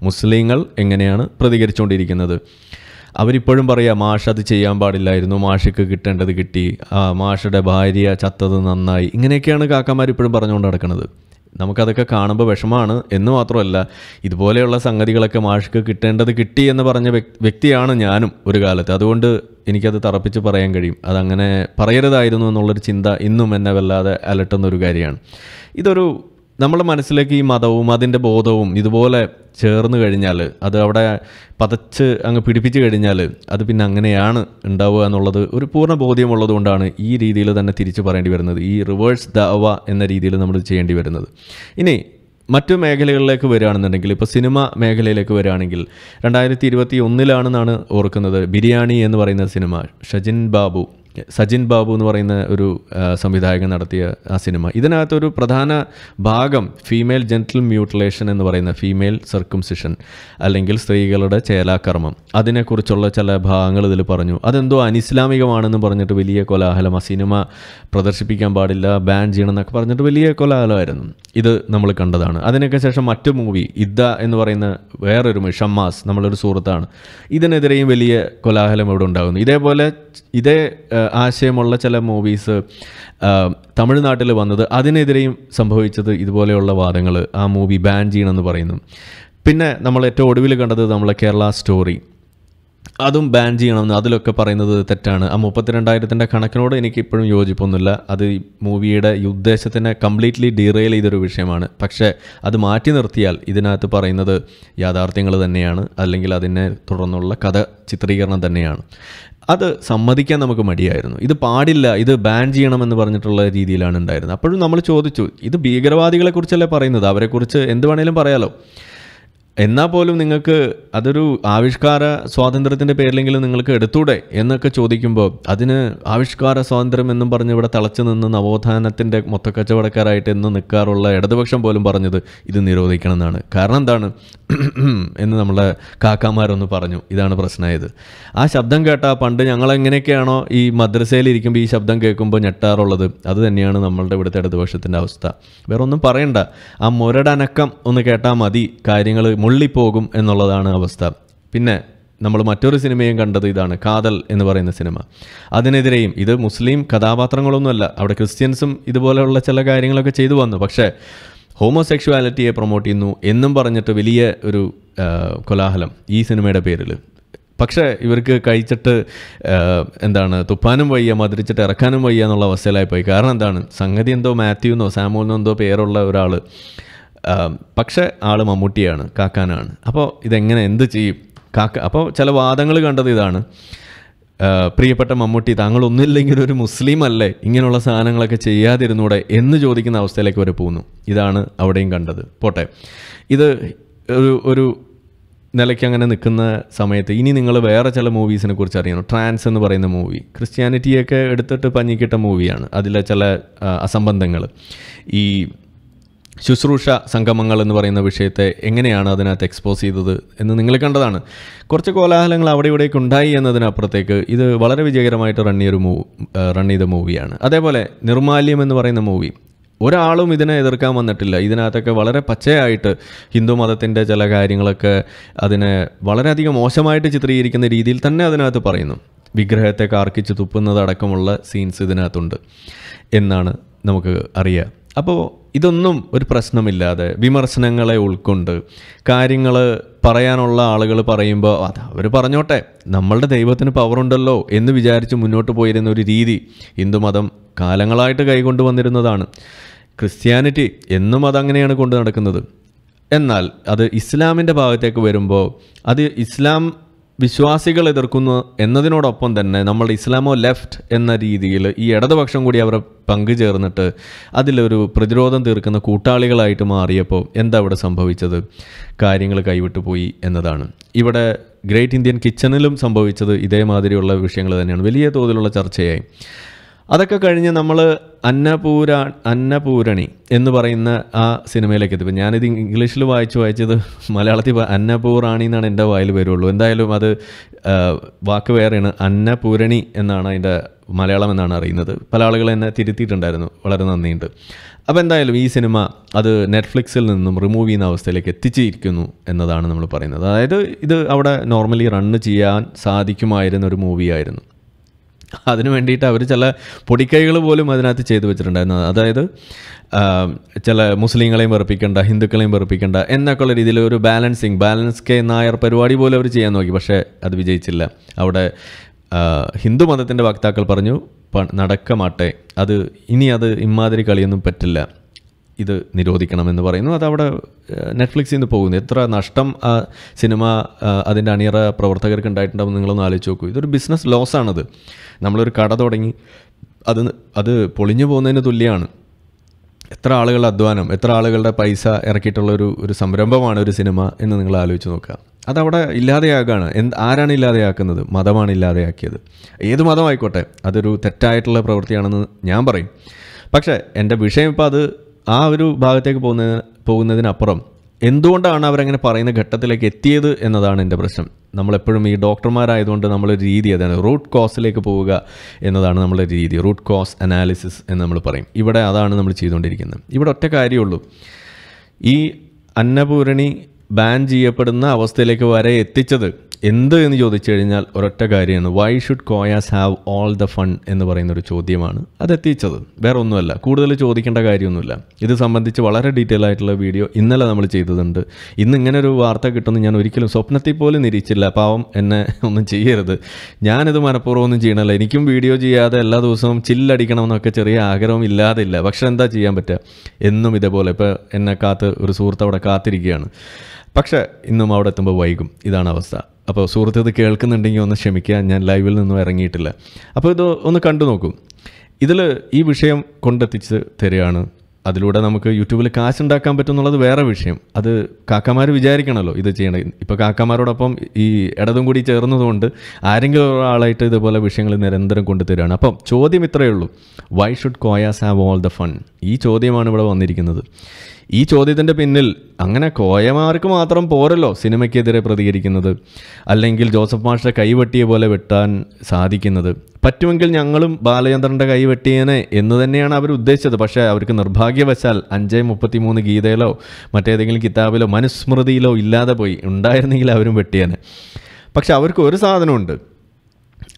മുസ്ലിങ്ങൾ എങ്ങനെയാണ് പ്രതികരിച്ചുകൊണ്ടിരിക്കുന്നത് അവരിപ്പോഴും പറയുക മാഷ് അത് ചെയ്യാൻ പാടില്ലായിരുന്നു മാഷിക്ക് കിട്ടേണ്ടത് കിട്ടി മാഷയുടെ ഭാര്യ ചത്തത് നന്നായി ഇങ്ങനെയൊക്കെയാണ് കാക്കമാർ ഇപ്പോഴും പറഞ്ഞുകൊണ്ട് നടക്കുന്നത് നമുക്കതൊക്കെ കാണുമ്പോൾ വിഷമമാണ് എന്ന് മാത്രമല്ല ഇതുപോലെയുള്ള സംഗതികളൊക്കെ മാഷ്ക്ക് കിട്ടേണ്ടത് കിട്ടി എന്ന് പറഞ്ഞ വ്യക്തിയാണ് ഞാനും ഒരു കാലത്ത് അതുകൊണ്ട് എനിക്കത് തറപ്പിച്ച് പറയാൻ കഴിയും അതങ്ങനെ പറയരുതായിരുന്നു എന്നുള്ളൊരു ചിന്ത ഇന്നും എന്നെ വല്ലാതെ അലട്ടുന്ന ഒരു കാര്യമാണ് ഇതൊരു നമ്മുടെ മനസ്സിലേക്ക് ഈ മതവും അതിൻ്റെ ബോധവും ഇതുപോലെ ചേർന്ന് കഴിഞ്ഞാൽ അത് അവിടെ പതച്ച് അങ്ങ് പിടിപ്പിച്ച് കഴിഞ്ഞാൽ അത് പിന്നെ അങ്ങനെയാണ് ഉണ്ടാവുക എന്നുള്ളത് ഒരു പൂർണ്ണ ബോധ്യമുള്ളത് കൊണ്ടാണ് ഈ രീതിയിൽ തന്നെ തിരിച്ചു പറയേണ്ടി വരുന്നത് ഈ റിവേഴ്സ് ദവ എന്ന രീതിയിൽ നമ്മൾ ചെയ്യേണ്ടി വരുന്നത് ഇനി മറ്റു മേഖലകളിലേക്ക് വരികയാണെന്നുണ്ടെങ്കിൽ ഇപ്പോൾ സിനിമ മേഖലയിലേക്ക് വരികയാണെങ്കിൽ രണ്ടായിരത്തി ഇരുപത്തി ഒന്നിലാണെന്നാണ് ഓർക്കുന്നത് ബിരിയാണി എന്ന് പറയുന്ന സിനിമ ഷജിൻ ബാബു സജിൻ ബാബു എന്ന് പറയുന്ന ഒരു സംവിധായകൻ നടത്തിയ ആ സിനിമ ഇതിനകത്തൊരു പ്രധാന ഭാഗം ഫീമെയിൽ ജെൻറ്റൽ മ്യൂട്ടിലേഷൻ എന്ന് പറയുന്ന ഫീമെയിൽ സർക്കുംസിഷൻ അല്ലെങ്കിൽ സ്ത്രീകളുടെ ചേലാകർമ്മം അതിനെക്കുറിച്ചുള്ള ചില ഭാഗങ്ങൾ ഇതിൽ പറഞ്ഞു അതെന്തോ അനിസ്ലാമികമാണെന്ന് പറഞ്ഞിട്ട് വലിയ കോലാഹലം ആ സിനിമ പ്രദർശിപ്പിക്കാൻ പാടില്ല ബാൻ ചെയ്യണം എന്നൊക്കെ പറഞ്ഞിട്ട് വലിയ കോലാഹലമായിരുന്നു ഇത് നമ്മൾ കണ്ടതാണ് അതിനൊക്കെ ശേഷം മറ്റു മൂവി ഇദ്ദ എന്ന് പറയുന്ന വേറൊരു ഷമ്മാസ് നമ്മളൊരു സുഹൃത്താണ് ഇതിനെതിരെയും വലിയ കോലാഹലം ഇവിടെ ഉണ്ടാകുന്നു ഇതേപോലെ ഇതേ ആശയമുള്ള ചില മൂവീസ് തമിഴ്നാട്ടിൽ വന്നത് അതിനെതിരെയും സംഭവിച്ചത് ഇതുപോലെയുള്ള വാദങ്ങൾ ആ മൂവി ബാൻ ചെയ്യണമെന്ന് പറയുന്നു പിന്നെ നമ്മൾ ഏറ്റവും ഒടുവിൽ കണ്ടത് നമ്മളെ കേരള സ്റ്റോറി അതും ബാൻ ചെയ്യണമെന്ന് അതിലൊക്കെ പറയുന്നത് തെറ്റാണ് ആ മുപ്പത്തിരണ്ടായിരത്തിൻ്റെ കണക്കിനോട് എനിക്ക് ഇപ്പോഴും യോജിപ്പൊന്നുമില്ല അത് മൂവിയുടെ ഉദ്ദേശത്തിനെ കംപ്ലീറ്റ്ലി ഡീറെയിൽ ചെയ്തൊരു വിഷയമാണ് പക്ഷേ അത് മാറ്റി നിർത്തിയാൽ ഇതിനകത്ത് പറയുന്നത് യാഥാർത്ഥ്യങ്ങൾ തന്നെയാണ് അല്ലെങ്കിൽ അതിനെ തുടർന്നുള്ള കഥ ചിത്രീകരണം തന്നെയാണ് അത് സമ്മതിക്കാൻ നമുക്ക് മടിയായിരുന്നു ഇത് പാടില്ല ഇത് ബാൻ ചെയ്യണമെന്ന് പറഞ്ഞിട്ടുള്ള രീതിയിലാണ് ഉണ്ടായിരുന്നത് അപ്പോഴും നമ്മൾ ചോദിച്ചു ഇത് ഭീകരവാദികളെക്കുറിച്ചല്ലേ പറയുന്നത് അവരെക്കുറിച്ച് എന്ത് വേണേലും പറയാലോ എന്നാൽ പോലും നിങ്ങൾക്ക് അതൊരു ആവിഷ്കാര സ്വാതന്ത്ര്യത്തിൻ്റെ പേരിലെങ്കിലും നിങ്ങൾക്ക് എടുത്തൂടെ എന്നൊക്കെ ചോദിക്കുമ്പോൾ അതിന് ആവിഷ്കാര സ്വാതന്ത്ര്യം എന്നും പറഞ്ഞ് ഇവിടെ തളച്ചു നിന്ന് നവോത്ഥാനത്തിൻ്റെ മൊത്തക്കച്ചവടക്കാരായിട്ട് എന്ന് നിൽക്കാറുള്ള ഇടതുപക്ഷം പോലും പറഞ്ഞത് ഇത് നിരോധിക്കണം എന്നാണ് കാരണം എന്താണ് എന്ന് നമ്മളെ കാക്കാമാരൊന്ന് പറഞ്ഞു ഇതാണ് പ്രശ്നമായത് ആ ശബ്ദം കേട്ടാൽ പണ്ട് ഞങ്ങളെങ്ങനെയൊക്കെയാണോ ഈ മദ്രസയിൽ ഇരിക്കുമ്പോൾ ഈ ശബ്ദം കേൾക്കുമ്പോൾ ഞെട്ടാറുള്ളത് അത് തന്നെയാണ് നമ്മളുടെ ഇവിടുത്തെ ഇടതുപക്ഷത്തിൻ്റെ അവസ്ഥ വേറെ ഒന്നും പറയണ്ട ആ മുരടനക്കം ഒന്ന് കേട്ടാൽ മതി കാര്യങ്ങൾ മുള്ളിപ്പോകും എന്നുള്ളതാണ് അവസ്ഥ പിന്നെ നമ്മൾ മറ്റൊരു സിനിമയും കണ്ടത് ഇതാണ് കാതൽ എന്ന് പറയുന്ന സിനിമ അതിനെതിരെയും ഇത് മുസ്ലിം കഥാപാത്രങ്ങളൊന്നുമല്ല അവിടെ ക്രിസ്ത്യൻസും ഇതുപോലെയുള്ള ചില കാര്യങ്ങളൊക്കെ ചെയ്തു വന്നു പക്ഷേ ഹോമോസെക്ഷുവാലിറ്റിയെ പ്രൊമോട്ട് ചെയ്യുന്നു എന്നും പറഞ്ഞിട്ട് വലിയ ഒരു കൊലാഹലം ഈ സിനിമയുടെ പേരിൽ പക്ഷേ ഇവർക്ക് കഴിച്ചിട്ട് എന്താണ് തുപ്പാനും വയ്യ മധുരിച്ചിട്ട് ഇറക്കാനും വയ്യ എന്നുള്ള അവസ്ഥയിലായിപ്പോയി കാരണം എന്താണ് സംഗതി എന്തോ മാത്യു എന്നോ സാമോൽ എന്നോ എന്തോ പേരുള്ള ഒരാൾ പക്ഷേ ആൾ മമ്മൂട്ടിയാണ് കാക്കാനാണ് അപ്പോൾ ഇതെങ്ങനെ എന്ത് ചെയ്യും കാക്ക അപ്പോൾ ചില വാദങ്ങൾ കണ്ടത് ഇതാണ് പ്രിയപ്പെട്ട മമ്മൂട്ടി താങ്കൾ ഒന്നില്ലെങ്കിൽ ഒരു മുസ്ലിം അല്ലേ ഇങ്ങനെയുള്ള സാധനങ്ങളൊക്കെ ചെയ്യാതിരുന്നൂടെ എന്ന് ചോദിക്കുന്ന അവസ്ഥയിലേക്ക് വരെ പോകുന്നു ഇതാണ് അവിടെയും കണ്ടത് പോട്ടെ ഇത് ഒരു ഒരു നിലയ്ക്ക് അങ്ങനെ നിൽക്കുന്ന സമയത്ത് ഇനി നിങ്ങൾ വേറെ ചില മൂവീസിനെ കുറിച്ച് അറിയണം ട്രാൻസ് എന്ന് പറയുന്ന മൂവി ക്രിസ്ത്യാനിറ്റിയൊക്കെ എടുത്തിട്ട് പഞ്ഞിക്കിട്ട മൂവിയാണ് അതിലെ ചില അസംബന്ധങ്ങൾ ഈ ശുശ്രൂഷ സംഗമങ്ങൾ എന്ന് പറയുന്ന വിഷയത്തെ എങ്ങനെയാണ് അതിനകത്ത് എക്സ്പോസ് ചെയ്തത് എന്ന് നിങ്ങൾ കണ്ടതാണ് കുറച്ച് കോലാഹലങ്ങൾ അവിടെ ഇവിടേക്ക് ഉണ്ടായി എന്നതിനപ്പുറത്തേക്ക് ഇത് വളരെ വിജയകരമായിട്ട് റൺ ചെയ്യൊരു റൺ ചെയ്ത മൂവിയാണ് അതേപോലെ നിർമാല്യം എന്ന് പറയുന്ന മൂവി ഒരാളും ഇതിനെ എതിർക്കാൻ വന്നിട്ടില്ല ഇതിനകത്തൊക്കെ വളരെ പച്ചയായിട്ട് ഹിന്ദു മതത്തിൻ്റെ ചില കാര്യങ്ങളൊക്കെ അതിനെ വളരെയധികം മോശമായിട്ട് ചിത്രീകരിക്കുന്ന രീതിയിൽ തന്നെ അതിനകത്ത് പറയുന്നു വിഗ്രഹത്തെ കാർക്കിച്ച് തുപ്പുന്നതടക്കമുള്ള സീൻസ് ഇതിനകത്തുണ്ട് എന്നാണ് നമുക്ക് അറിയാം അപ്പോൾ ഇതൊന്നും ഒരു പ്രശ്നമില്ലാതെ വിമർശനങ്ങളെ ഉൾക്കൊണ്ട് കാര്യങ്ങൾ പറയാനുള്ള ആളുകൾ പറയുമ്പോൾ അത് അവർ പറഞ്ഞോട്ടെ നമ്മളുടെ ദൈവത്തിന് പവറുണ്ടല്ലോ എന്ന് വിചാരിച്ച് മുന്നോട്ട് പോയിരുന്ന ഒരു രീതി ഹിന്ദുമതം കാലങ്ങളായിട്ട് കൈകൊണ്ടു വന്നിരുന്നതാണ് ക്രിസ്ത്യാനിറ്റി എന്നും അതങ്ങനെയാണ് കൊണ്ടു നടക്കുന്നത് എന്നാൽ അത് ഇസ്ലാമിൻ്റെ ഭാഗത്തേക്ക് വരുമ്പോൾ അത് ഇസ്ലാം വിശ്വാസികൾ എതിർക്കുന്നു എന്നതിനോടൊപ്പം തന്നെ നമ്മൾ ഇസ്ലാമോ ലെഫ്റ്റ് എന്ന രീതിയിൽ ഈ ഇടതുപക്ഷം കൂടി അവരെ പങ്കുചേർന്നിട്ട് ചേർന്നിട്ട് അതിലൊരു പ്രതിരോധം തീർക്കുന്ന കൂട്ടാളികളായിട്ട് മാറിയപ്പോൾ എന്താ ഇവിടെ സംഭവിച്ചത് കാര്യങ്ങൾ കൈവിട്ടുപോയി എന്നതാണ് ഇവിടെ ഗ്രേറ്റ് ഇന്ത്യൻ കിച്ചണിലും സംഭവിച്ചത് ഇതേമാതിരിയുള്ള വിഷയങ്ങൾ തന്നെയാണ് വലിയ തോതിലുള്ള ചർച്ചയായി അതൊക്കെ കഴിഞ്ഞ് നമ്മൾ അന്നപൂര അന്നപൂരണി എന്ന് പറയുന്ന ആ സിനിമയിലേക്ക് എത്തി ഞാനിത് ഇംഗ്ലീഷിൽ വായിച്ച് വായിച്ചത് മലയാളത്തിൽ അന്നപൂറാണി എന്നാണ് എൻ്റെ വായിൽ വരുള്ളൂ എന്തായാലും അത് വാക്ക് വേറെയാണ് അന്നപൂരണി എന്നാണ് അതിൻ്റെ മലയാളം എന്നാണ് അറിയുന്നത് പല ആളുകൾ എന്നെ തിരുത്തിയിട്ടുണ്ടായിരുന്നു വളരെ നന്ദിയുണ്ട് അപ്പോൾ എന്തായാലും ഈ സിനിമ അത് നെറ്റ്ഫ്ലിക്സിൽ നിന്നും റിമൂവ് ചെയ്യുന്ന അവസ്ഥയിലേക്ക് എത്തിച്ചിരിക്കുന്നു എന്നതാണ് നമ്മൾ പറയുന്നത് അതായത് ഇത് അവിടെ നോർമലി റണ്ണ് ചെയ്യാൻ സാധിക്കുമായിരുന്ന ഒരു മൂവിയായിരുന്നു അതിനു വേണ്ടിയിട്ട് അവർ ചില പൊടിക്കൈകൾ പോലും അതിനകത്ത് ചെയ്തു വെച്ചിട്ടുണ്ടായിരുന്നു അതായത് ചില മുസ്ലിങ്ങളെയും വെറുപ്പിക്കേണ്ട ഹിന്ദുക്കളെയും വെറുപ്പിക്കേണ്ട എന്നൊക്കെയുള്ള രീതിയിൽ ഒരു ബാലൻസിങ് ബാലൻസ് കെ നായർ പരിപാടി പോലും അവർ ചെയ്യാൻ നോക്കി പക്ഷേ അത് വിജയിച്ചില്ല അവിടെ ഹിന്ദു മതത്തിൻ്റെ വക്താക്കൾ പറഞ്ഞു നടക്കമാട്ടെ അത് ഇനി അത് ഇമാതിരി കളിയൊന്നും പറ്റില്ല ഇത് നിരോധിക്കണമെന്ന് പറയുന്നു അതവിടെ നെറ്റ്ഫ്ലിക്സിൽ നിന്ന് പോകുന്നു എത്ര നഷ്ടം ആ സിനിമ അതിൻ്റെ അണിയറ പ്രവർത്തകർക്ക് ഉണ്ടായിട്ടുണ്ടാവും നിങ്ങളൊന്ന് ആലോചിച്ച് നോക്കൂ ഇതൊരു ബിസിനസ് ലോസാണത് നമ്മളൊരു കട തുടങ്ങി അത് അത് പൊളിഞ്ഞു പോകുന്നതിന് തുല്യമാണ് എത്ര ആളുകളുടെ അധ്വാനം എത്ര ആളുകളുടെ പൈസ ഇറക്കിയിട്ടുള്ള ഒരു ഒരു സംരംഭമാണ് ഒരു സിനിമ എന്ന് നിങ്ങൾ ആലോചിച്ച് നോക്കുക അതവിടെ ഇല്ലാതെയാക്കുകയാണ് എന്ത് ആരാണ് ഇല്ലാതെയാക്കുന്നത് മതമാണ് ഇല്ലാതെയാക്കിയത് ഏത് മതമായിക്കോട്ടെ അതൊരു തെറ്റായിട്ടുള്ള പ്രവൃത്തിയാണെന്ന് ഞാൻ പറയും പക്ഷേ എൻ്റെ വിഷയം ഇപ്പോൾ അത് ആ ഒരു ഭാഗത്തേക്ക് പോകുന്നതിന് പോകുന്നതിനപ്പുറം എന്തുകൊണ്ടാണ് അവരങ്ങനെ പറയുന്ന ഘട്ടത്തിലേക്ക് എത്തിയത് എന്നതാണ് എൻ്റെ പ്രശ്നം നമ്മളെപ്പോഴും ഈ ഡോക്ടർമാരായതുകൊണ്ട് നമ്മളൊരു രീതി അതാണ് റൂട്ട് കോസിലേക്ക് പോവുക എന്നതാണ് നമ്മളെ രീതി റൂട്ട് കോസ് അനാലിസിസ് എന്ന് നമ്മൾ പറയും ഇവിടെ അതാണ് നമ്മൾ ചെയ്തുകൊണ്ടിരിക്കുന്നത് ഇവിടെ ഒറ്റ കാര്യമുള്ളൂ ഈ അന്നപൂരണി ബാൻ ചെയ്യപ്പെടുന്ന അവസ്ഥയിലേക്ക് വരെ എത്തിച്ചത് എന്ത് എന്ന് ചോദിച്ചു കഴിഞ്ഞാൽ ഒരൊറ്റ കാര്യമാണ് why should Koyas have all the fun എന്ന് പറയുന്ന ഒരു ചോദ്യമാണ് എത്തിച്ചത് വേറെ ഒന്നുമല്ല കൂടുതൽ ചോദിക്കേണ്ട കാര്യമൊന്നുമില്ല ഇത് സംബന്ധിച്ച് വളരെ ഡീറ്റെയിൽ ആയിട്ടുള്ള വീഡിയോ ഇന്നലെ നമ്മൾ ചെയ്തിട്ടുണ്ട് ഇന്ന് ഇങ്ങനെ ഒരു വാർത്ത കിട്ടുമെന്ന് ഞാൻ ഒരിക്കലും സ്വപ്നത്തിൽ പോലും നിരീക്ഷിച്ചില്ല പാവം എന്നെ ഒന്നും ചെയ്യരുത് ഞാനിത് മനഃപൂർവ്വം ഒന്നും ചെയ്യണമല്ല എനിക്കും വീഡിയോ ചെയ്യാതെ എല്ലാ ദിവസവും ചില്ലടിക്കണമെന്നൊക്കെ ചെറിയ ആഗ്രഹം ഇല്ലാതില്ല പക്ഷെ എന്താ ചെയ്യാൻ പറ്റുക എന്നും ഇതേപോലെ ഇപ്പോൾ എന്നെ കാത്ത് ഒരു സുഹൃത്ത് അവിടെ കാത്തിരിക്കുകയാണ് പക്ഷേ ഇന്നും അവിടെ എത്തുമ്പോൾ വൈകും ഇതാണ് അവസ്ഥ അപ്പോൾ സുഹൃത്ത് ഇത് കേൾക്കുന്നുണ്ടെങ്കിൽ ഒന്ന് ക്ഷമിക്കുക ഞാൻ ലൈവിൽ നിന്നും ഇറങ്ങിയിട്ടില്ല അപ്പോൾ ഇത് ഒന്ന് കണ്ടു നോക്കൂ ഇതിൽ ഈ വിഷയം കൊണ്ടെത്തിച്ച് തരികയാണ് അതിലൂടെ നമുക്ക് യൂട്യൂബിൽ കാശ് ഉണ്ടാക്കാൻ പറ്റുന്നുള്ളത് വേറെ വിഷയം അത് കാക്കമാർ വിചാരിക്കണമല്ലോ ഇത് ചെയ്യണ ഇപ്പോൾ കാക്കമാരോടൊപ്പം ഈ ഇടതും കൂടി ചേർന്നതുകൊണ്ട് ആരെങ്കിലും ഒരാളായിട്ട് ഇതുപോലെ വിഷയങ്ങൾ നിരന്തരം കൊണ്ടുതരികയാണ് അപ്പം ചോദ്യം ഇത്രയേ ഉള്ളൂ why should Koyas have all the fun ഈ ചോദ്യമാണ് ഇവിടെ വന്നിരിക്കുന്നത് ഈ ചോദ്യത്തിൻ്റെ പിന്നിൽ അങ്ങനെ കോയമാർക്ക് മാത്രം പോരല്ലോ സിനിമയ്ക്കെതിരെ പ്രതികരിക്കുന്നത് അല്ലെങ്കിൽ ജോസഫ് മാഷ്ടെ കൈവെട്ടിയ പോലെ വെട്ടാൻ സാധിക്കുന്നത് പറ്റുമെങ്കിൽ ഞങ്ങളും ബാലചന്ദ്രൻ്റെ കൈവെട്ടിയനെ എന്ന് തന്നെയാണ് അവർ ഉദ്ദേശിച്ചത് പക്ഷേ അവർക്ക് നിർഭാഗ്യവശാൽ അഞ്ച് മുപ്പത്തി മൂന്ന് ഗീതയിലോ മറ്റേതെങ്കിലും കിതാബിലോ മനുസ്മൃതിയിലോ ഇല്ലാതെ പോയി ഉണ്ടായിരുന്നെങ്കിൽ അവരും വെട്ടിയനെ പക്ഷെ അവർക്ക് ഒരു സാധനമുണ്ട്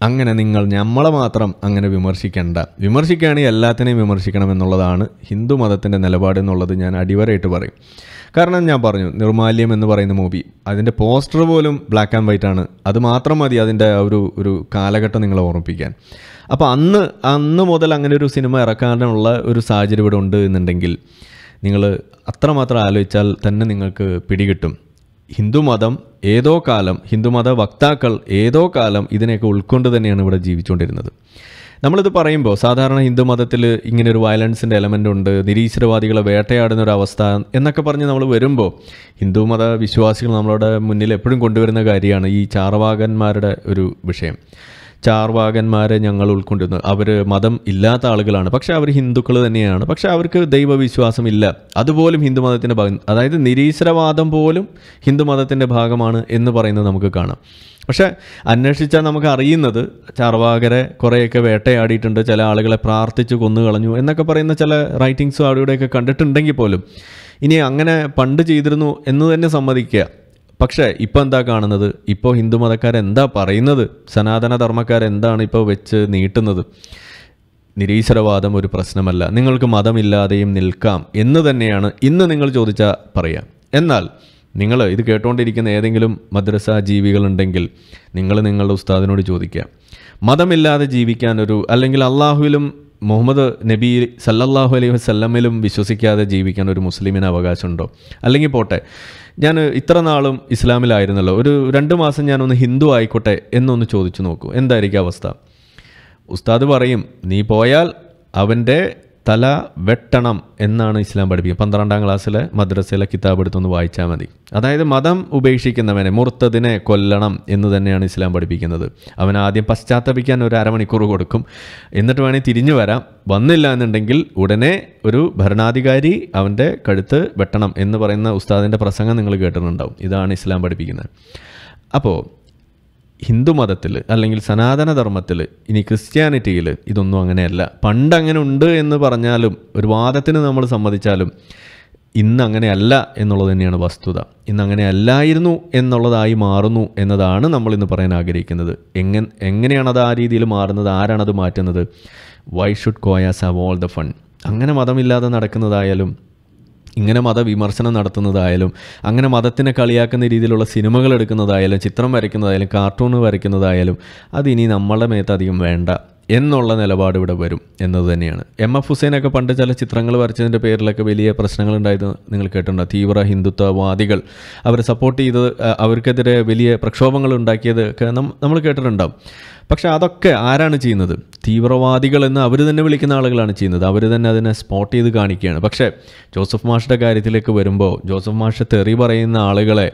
അങ്ങനെ നിങ്ങൾ നമ്മളെ മാത്രം അങ്ങനെ വിമർശിക്കേണ്ട വിമർശിക്കുകയാണെങ്കിൽ എല്ലാത്തിനെയും വിമർശിക്കണം എന്നുള്ളതാണ് ഹിന്ദു മതത്തിൻ്റെ നിലപാട് എന്നുള്ളത് ഞാൻ അടിവരായിട്ട് പറയും കാരണം ഞാൻ പറഞ്ഞു നിർമാല്യം എന്ന് പറയുന്ന മൂവി അതിൻ്റെ പോസ്റ്റർ പോലും ബ്ലാക്ക് ആൻഡ് വൈറ്റ് ആണ് അത് മാത്രം മതി അതിൻ്റെ ഒരു ഒരു കാലഘട്ടം നിങ്ങളെ ഓർമ്മിപ്പിക്കാൻ അപ്പോൾ അന്ന് അന്ന് മുതൽ അങ്ങനെ ഒരു സിനിമ ഇറക്കാനുള്ള ഒരു സാഹചര്യം ഇവിടെ ഉണ്ട് എന്നുണ്ടെങ്കിൽ നിങ്ങൾ അത്രമാത്രം ആലോചിച്ചാൽ തന്നെ നിങ്ങൾക്ക് പിടികിട്ടും ഹിന്ദുമതം ഏതോ കാലം ഹിന്ദുമത വക്താക്കൾ ഏതോ കാലം ഇതിനെയൊക്കെ ഉൾക്കൊണ്ട് തന്നെയാണ് ഇവിടെ ജീവിച്ചുകൊണ്ടിരുന്നത് നമ്മളിത് പറയുമ്പോൾ സാധാരണ ഹിന്ദുമതത്തിൽ ഇങ്ങനെ ഒരു വയലൻസിൻ്റെ എലമെൻ്റ് ഉണ്ട് നിരീശ്വരവാദികളെ വേട്ടയാടുന്ന ഒരു അവസ്ഥ എന്നൊക്കെ പറഞ്ഞ് നമ്മൾ വരുമ്പോൾ ഹിന്ദുമത വിശ്വാസികൾ നമ്മളുടെ മുന്നിൽ എപ്പോഴും കൊണ്ടുവരുന്ന കാര്യമാണ് ഈ ചാറവാകന്മാരുടെ ഒരു വിഷയം ചാർവാകന്മാരെ ഞങ്ങൾ ഉൾക്കൊണ്ടിരുന്നു അവർ മതം ഇല്ലാത്ത ആളുകളാണ് പക്ഷേ അവർ ഹിന്ദുക്കൾ തന്നെയാണ് പക്ഷേ അവർക്ക് ദൈവവിശ്വാസം ഇല്ല അതുപോലും മതത്തിൻ്റെ ഭാഗം അതായത് നിരീശ്വരവാദം പോലും മതത്തിൻ്റെ ഭാഗമാണ് എന്ന് പറയുന്നത് നമുക്ക് കാണാം പക്ഷേ അന്വേഷിച്ചാൽ നമുക്ക് അറിയുന്നത് ചാർവാകരെ കുറേയൊക്കെ വേട്ടയാടിയിട്ടുണ്ട് ചില ആളുകളെ പ്രാർത്ഥിച്ച് കൊന്നുകളഞ്ഞു എന്നൊക്കെ പറയുന്ന ചില റൈറ്റിങ്സും അവിടെയൊക്കെ കണ്ടിട്ടുണ്ടെങ്കിൽ പോലും ഇനി അങ്ങനെ പണ്ട് ചെയ്തിരുന്നു എന്ന് തന്നെ സമ്മതിക്കുക പക്ഷേ ഇപ്പോൾ എന്താ കാണുന്നത് ഇപ്പോൾ ഹിന്ദുമതക്കാരെന്താ പറയുന്നത് സനാതന എന്താണ് ഇപ്പോൾ വെച്ച് നീട്ടുന്നത് നിരീശ്വരവാദം ഒരു പ്രശ്നമല്ല നിങ്ങൾക്ക് മതമില്ലാതെയും നിൽക്കാം എന്ന് തന്നെയാണ് ഇന്ന് നിങ്ങൾ ചോദിച്ചാൽ പറയാം എന്നാൽ നിങ്ങൾ ഇത് കേട്ടുകൊണ്ടിരിക്കുന്ന ഏതെങ്കിലും മദ്രസ ജീവികളുണ്ടെങ്കിൽ നിങ്ങൾ നിങ്ങളുടെ ഉസ്താദിനോട് ചോദിക്കുക മതമില്ലാതെ ജീവിക്കാനൊരു അല്ലെങ്കിൽ അള്ളാഹുവിലും മുഹമ്മദ് നബി സല്ലല്ലാഹു അലൈഹി വസ്ല്ലമിലും വിശ്വസിക്കാതെ ജീവിക്കാൻ ഒരു മുസ്ലിമിന് അവകാശമുണ്ടോ അല്ലെങ്കിൽ പോട്ടെ ഞാൻ ഇത്ര നാളും ഇസ്ലാമിലായിരുന്നല്ലോ ഒരു രണ്ട് മാസം ഞാനൊന്ന് ഹിന്ദു ആയിക്കോട്ടെ എന്നൊന്ന് ചോദിച്ചു നോക്കൂ എന്തായിരിക്കും അവസ്ഥ ഉസ്താദ് പറയും നീ പോയാൽ അവൻ്റെ തല വെട്ടണം എന്നാണ് ഇസ്ലാം പഠിപ്പിക്കുക പന്ത്രണ്ടാം ക്ലാസ്സിലെ മദ്രസയിലെ കിതാബ് എടുത്തൊന്ന് വായിച്ചാൽ മതി അതായത് മതം ഉപേക്ഷിക്കുന്നവനെ മുറുത്തതിനെ കൊല്ലണം എന്ന് തന്നെയാണ് ഇസ്ലാം പഠിപ്പിക്കുന്നത് അവൻ ആദ്യം പശ്ചാത്തപിക്കാൻ ഒരു അരമണിക്കൂർ കൊടുക്കും എന്നിട്ട് വേണേൽ തിരിഞ്ഞു വരാം വന്നില്ല എന്നുണ്ടെങ്കിൽ ഉടനെ ഒരു ഭരണാധികാരി അവൻ്റെ കഴുത്ത് വെട്ടണം എന്ന് പറയുന്ന ഉസ്താദിൻ്റെ പ്രസംഗം നിങ്ങൾ കേട്ടിട്ടുണ്ടാവും ഇതാണ് ഇസ്ലാം പഠിപ്പിക്കുന്നത് അപ്പോൾ ഹിന്ദുമതത്തിൽ അല്ലെങ്കിൽ സനാതനധർമ്മത്തിൽ ഇനി ക്രിസ്ത്യാനിറ്റിയിൽ ഇതൊന്നും അങ്ങനെയല്ല പണ്ട് അങ്ങനെ ഉണ്ട് എന്ന് പറഞ്ഞാലും ഒരു വാദത്തിന് നമ്മൾ സമ്മതിച്ചാലും ഇന്ന് അങ്ങനെയല്ല എന്നുള്ളത് തന്നെയാണ് വസ്തുത ഇന്ന് അങ്ങനെ അല്ലായിരുന്നു എന്നുള്ളതായി മാറുന്നു എന്നതാണ് നമ്മൾ ഇന്ന് പറയാൻ ആഗ്രഹിക്കുന്നത് എങ്ങനെയാണ് എങ്ങനെയാണത് ആ രീതിയിൽ മാറുന്നത് ആരാണത് മാറ്റുന്നത് why should Koyas have all the fun അങ്ങനെ മതമില്ലാതെ നടക്കുന്നതായാലും ഇങ്ങനെ മതവിമർശനം നടത്തുന്നതായാലും അങ്ങനെ മതത്തിനെ കളിയാക്കുന്ന രീതിയിലുള്ള സിനിമകൾ എടുക്കുന്നതായാലും ചിത്രം വരയ്ക്കുന്നതായാലും കാർട്ടൂൺ വരയ്ക്കുന്നതായാലും അതിനി നമ്മളുടെ മേത്ത് അധികം വേണ്ട എന്നുള്ള നിലപാട് ഇവിടെ വരും എന്നത് തന്നെയാണ് എം എഫ് ഹുസൈനൊക്കെ പണ്ട് ചില ചിത്രങ്ങൾ വരച്ചതിൻ്റെ പേരിലൊക്കെ വലിയ പ്രശ്നങ്ങൾ ഉണ്ടായത് നിങ്ങൾ കേട്ടിട്ടുണ്ട് തീവ്ര ഹിന്ദുത്വവാദികൾ അവരെ സപ്പോർട്ട് ചെയ്ത് അവർക്കെതിരെ വലിയ പ്രക്ഷോഭങ്ങൾ ഉണ്ടാക്കിയത് നമ്മൾ കേട്ടിട്ടുണ്ടാവും പക്ഷേ അതൊക്കെ ആരാണ് ചെയ്യുന്നത് തീവ്രവാദികൾ എന്ന് അവർ തന്നെ വിളിക്കുന്ന ആളുകളാണ് ചെയ്യുന്നത് അവർ തന്നെ അതിനെ സ്പോട്ട് ചെയ്ത് കാണിക്കുകയാണ് പക്ഷേ ജോസഫ് മാഷിൻ്റെ കാര്യത്തിലേക്ക് വരുമ്പോൾ ജോസഫ് മാഷ് തെറി പറയുന്ന ആളുകളെ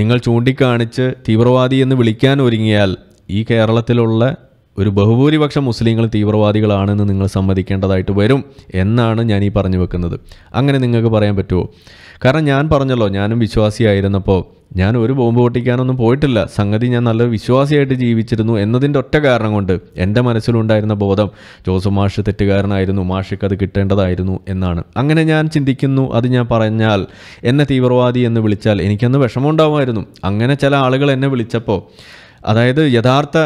നിങ്ങൾ ചൂണ്ടിക്കാണിച്ച് തീവ്രവാദി എന്ന് വിളിക്കാൻ ഒരുങ്ങിയാൽ ഈ കേരളത്തിലുള്ള ഒരു ബഹുഭൂരിപക്ഷം മുസ്ലിങ്ങൾ തീവ്രവാദികളാണെന്ന് നിങ്ങൾ സമ്മതിക്കേണ്ടതായിട്ട് വരും എന്നാണ് ഞാൻ ഈ പറഞ്ഞു വെക്കുന്നത് അങ്ങനെ നിങ്ങൾക്ക് പറയാൻ പറ്റുമോ കാരണം ഞാൻ പറഞ്ഞല്ലോ ഞാനും വിശ്വാസിയായിരുന്നപ്പോൾ ഞാൻ ഒരു ബോംബ് പൊട്ടിക്കാനൊന്നും പോയിട്ടില്ല സംഗതി ഞാൻ നല്ല വിശ്വാസിയായിട്ട് ജീവിച്ചിരുന്നു എന്നതിൻ്റെ ഒറ്റ കാരണം കൊണ്ട് എൻ്റെ മനസ്സിലുണ്ടായിരുന്ന ബോധം ജോസു മാഷ് തെറ്റുകാരനായിരുന്നു മാഷിക്ക് അത് കിട്ടേണ്ടതായിരുന്നു എന്നാണ് അങ്ങനെ ഞാൻ ചിന്തിക്കുന്നു അത് ഞാൻ പറഞ്ഞാൽ എന്നെ തീവ്രവാദി എന്ന് വിളിച്ചാൽ എനിക്കന്ന് വിഷമമുണ്ടാവുമായിരുന്നു അങ്ങനെ ചില ആളുകൾ എന്നെ വിളിച്ചപ്പോൾ അതായത് യഥാർത്ഥ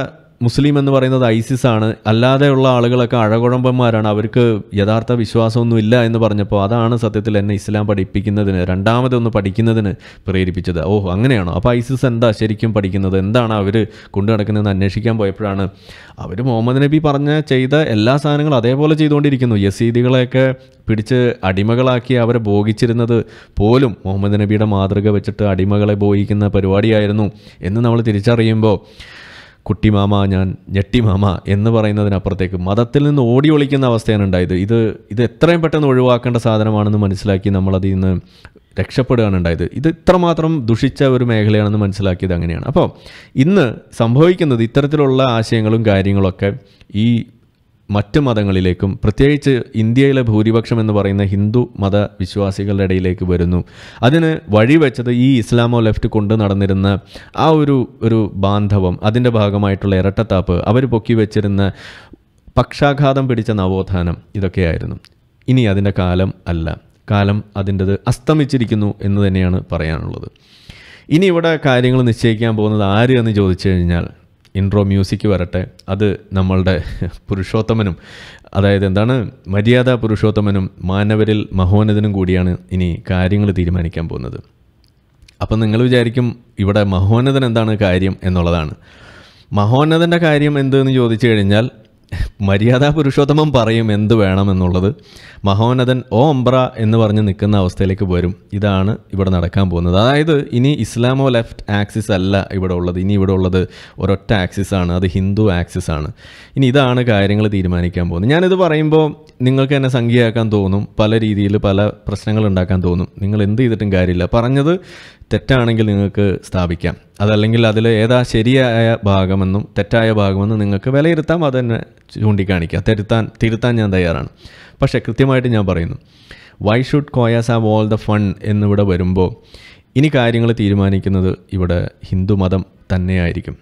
മുസ്ലിം എന്ന് പറയുന്നത് ഐസിസ് ആണ് അല്ലാതെയുള്ള ആളുകളൊക്കെ അഴകുഴമ്പന്മാരാണ് അവർക്ക് യഥാർത്ഥ വിശ്വാസമൊന്നും ഇല്ല എന്ന് പറഞ്ഞപ്പോൾ അതാണ് സത്യത്തിൽ എന്നെ ഇസ്ലാം പഠിപ്പിക്കുന്നതിന് രണ്ടാമതൊന്ന് പഠിക്കുന്നതിന് പ്രേരിപ്പിച്ചത് ഓ അങ്ങനെയാണോ അപ്പോൾ ഐസിസ് എന്താ ശരിക്കും പഠിക്കുന്നത് എന്താണ് അവർ കൊണ്ടു നടക്കുന്നതെന്ന് അന്വേഷിക്കാൻ പോയപ്പോഴാണ് അവർ മുഹമ്മദ് നബി പറഞ്ഞ ചെയ്ത എല്ലാ സാധനങ്ങളും അതേപോലെ ചെയ്തുകൊണ്ടിരിക്കുന്നു യസീദികളെയൊക്കെ പിടിച്ച് അടിമകളാക്കി അവരെ ബോഗിച്ചിരുന്നത് പോലും മുഹമ്മദ് നബിയുടെ മാതൃക വെച്ചിട്ട് അടിമകളെ ബോഹിക്കുന്ന പരിപാടിയായിരുന്നു എന്ന് നമ്മൾ തിരിച്ചറിയുമ്പോൾ കുട്ടിമാമ ഞാൻ ഞെട്ടിമാമ എന്ന് പറയുന്നതിനപ്പുറത്തേക്ക് മതത്തിൽ നിന്ന് ഓടി ഒളിക്കുന്ന അവസ്ഥയാണ് ഉണ്ടായത് ഇത് ഇത് എത്രയും പെട്ടെന്ന് ഒഴിവാക്കേണ്ട സാധനമാണെന്ന് മനസ്സിലാക്കി നമ്മളതിൽ നിന്ന് രക്ഷപ്പെടുകയാണ് ഉണ്ടായത് ഇത് ഇത്രമാത്രം ദുഷിച്ച ഒരു മേഖലയാണെന്ന് മനസ്സിലാക്കിയത് അങ്ങനെയാണ് അപ്പോൾ ഇന്ന് സംഭവിക്കുന്നത് ഇത്തരത്തിലുള്ള ആശയങ്ങളും കാര്യങ്ങളൊക്കെ ഈ മറ്റ് മതങ്ങളിലേക്കും പ്രത്യേകിച്ച് ഇന്ത്യയിലെ ഭൂരിപക്ഷം എന്ന് പറയുന്ന ഹിന്ദു മതവിശ്വാസികളുടെ ഇടയിലേക്ക് വരുന്നു അതിന് വഴിവെച്ചത് ഈ ഇസ്ലാമോ ലെഫ്റ്റ് കൊണ്ട് നടന്നിരുന്ന ആ ഒരു ഒരു ബാന്ധവം അതിൻ്റെ ഭാഗമായിട്ടുള്ള ഇരട്ടത്താപ്പ് അവർ പൊക്കി വെച്ചിരുന്ന പക്ഷാഘാതം പിടിച്ച നവോത്ഥാനം ഇതൊക്കെയായിരുന്നു ഇനി അതിൻ്റെ കാലം അല്ല കാലം അതിൻ്റെത് അസ്തമിച്ചിരിക്കുന്നു എന്ന് തന്നെയാണ് പറയാനുള്ളത് ഇനി ഇവിടെ കാര്യങ്ങൾ നിശ്ചയിക്കാൻ പോകുന്നത് ആര് എന്ന് ചോദിച്ചു കഴിഞ്ഞാൽ ഇൻട്രോ മ്യൂസിക് വരട്ടെ അത് നമ്മളുടെ പുരുഷോത്തമനും അതായത് എന്താണ് മര്യാദ പുരുഷോത്തമനും മാനവരിൽ മഹോന്നതനും കൂടിയാണ് ഇനി കാര്യങ്ങൾ തീരുമാനിക്കാൻ പോകുന്നത് അപ്പം നിങ്ങൾ വിചാരിക്കും ഇവിടെ മഹോന്നതൻ എന്താണ് കാര്യം എന്നുള്ളതാണ് മഹോന്നതൻ്റെ കാര്യം എന്തെന്ന് ചോദിച്ചു കഴിഞ്ഞാൽ മര്യാദ പുരുഷോത്തമം പറയും എന്ത് വേണമെന്നുള്ളത് മഹോന്നതൻ ഓ അംബ്ര എന്ന് പറഞ്ഞ് നിൽക്കുന്ന അവസ്ഥയിലേക്ക് വരും ഇതാണ് ഇവിടെ നടക്കാൻ പോകുന്നത് അതായത് ഇനി ഇസ്ലാമോ ലെഫ്റ്റ് ആക്സിസ് അല്ല ഇവിടെ ഉള്ളത് ഇനി ഇവിടെ ഉള്ളത് ഒരൊറ്റ ആക്സിസ് ആണ് അത് ഹിന്ദു ആക്സിസ് ആണ് ഇനി ഇതാണ് കാര്യങ്ങൾ തീരുമാനിക്കാൻ പോകുന്നത് ഞാനിത് പറയുമ്പോൾ നിങ്ങൾക്ക് എന്നെ സംഖ്യയാക്കാൻ തോന്നും പല രീതിയിൽ പല പ്രശ്നങ്ങൾ ഉണ്ടാക്കാൻ തോന്നും നിങ്ങൾ എന്ത് ചെയ്തിട്ടും കാര്യമില്ല പറഞ്ഞത് തെറ്റാണെങ്കിൽ നിങ്ങൾക്ക് സ്ഥാപിക്കാം അതല്ലെങ്കിൽ അതിൽ ഏതാ ശരിയായ ഭാഗമെന്നും തെറ്റായ ഭാഗമെന്നും നിങ്ങൾക്ക് വിലയിരുത്താം അതെന്നെ ചൂണ്ടിക്കാണിക്കാം തിരുത്താൻ തിരുത്താൻ ഞാൻ തയ്യാറാണ് പക്ഷേ കൃത്യമായിട്ട് ഞാൻ പറയുന്നു why should Koyas have all the fun എന്നിവിടെ വരുമ്പോൾ ഇനി കാര്യങ്ങൾ തീരുമാനിക്കുന്നത് ഇവിടെ ഹിന്ദു മതം തന്നെയായിരിക്കും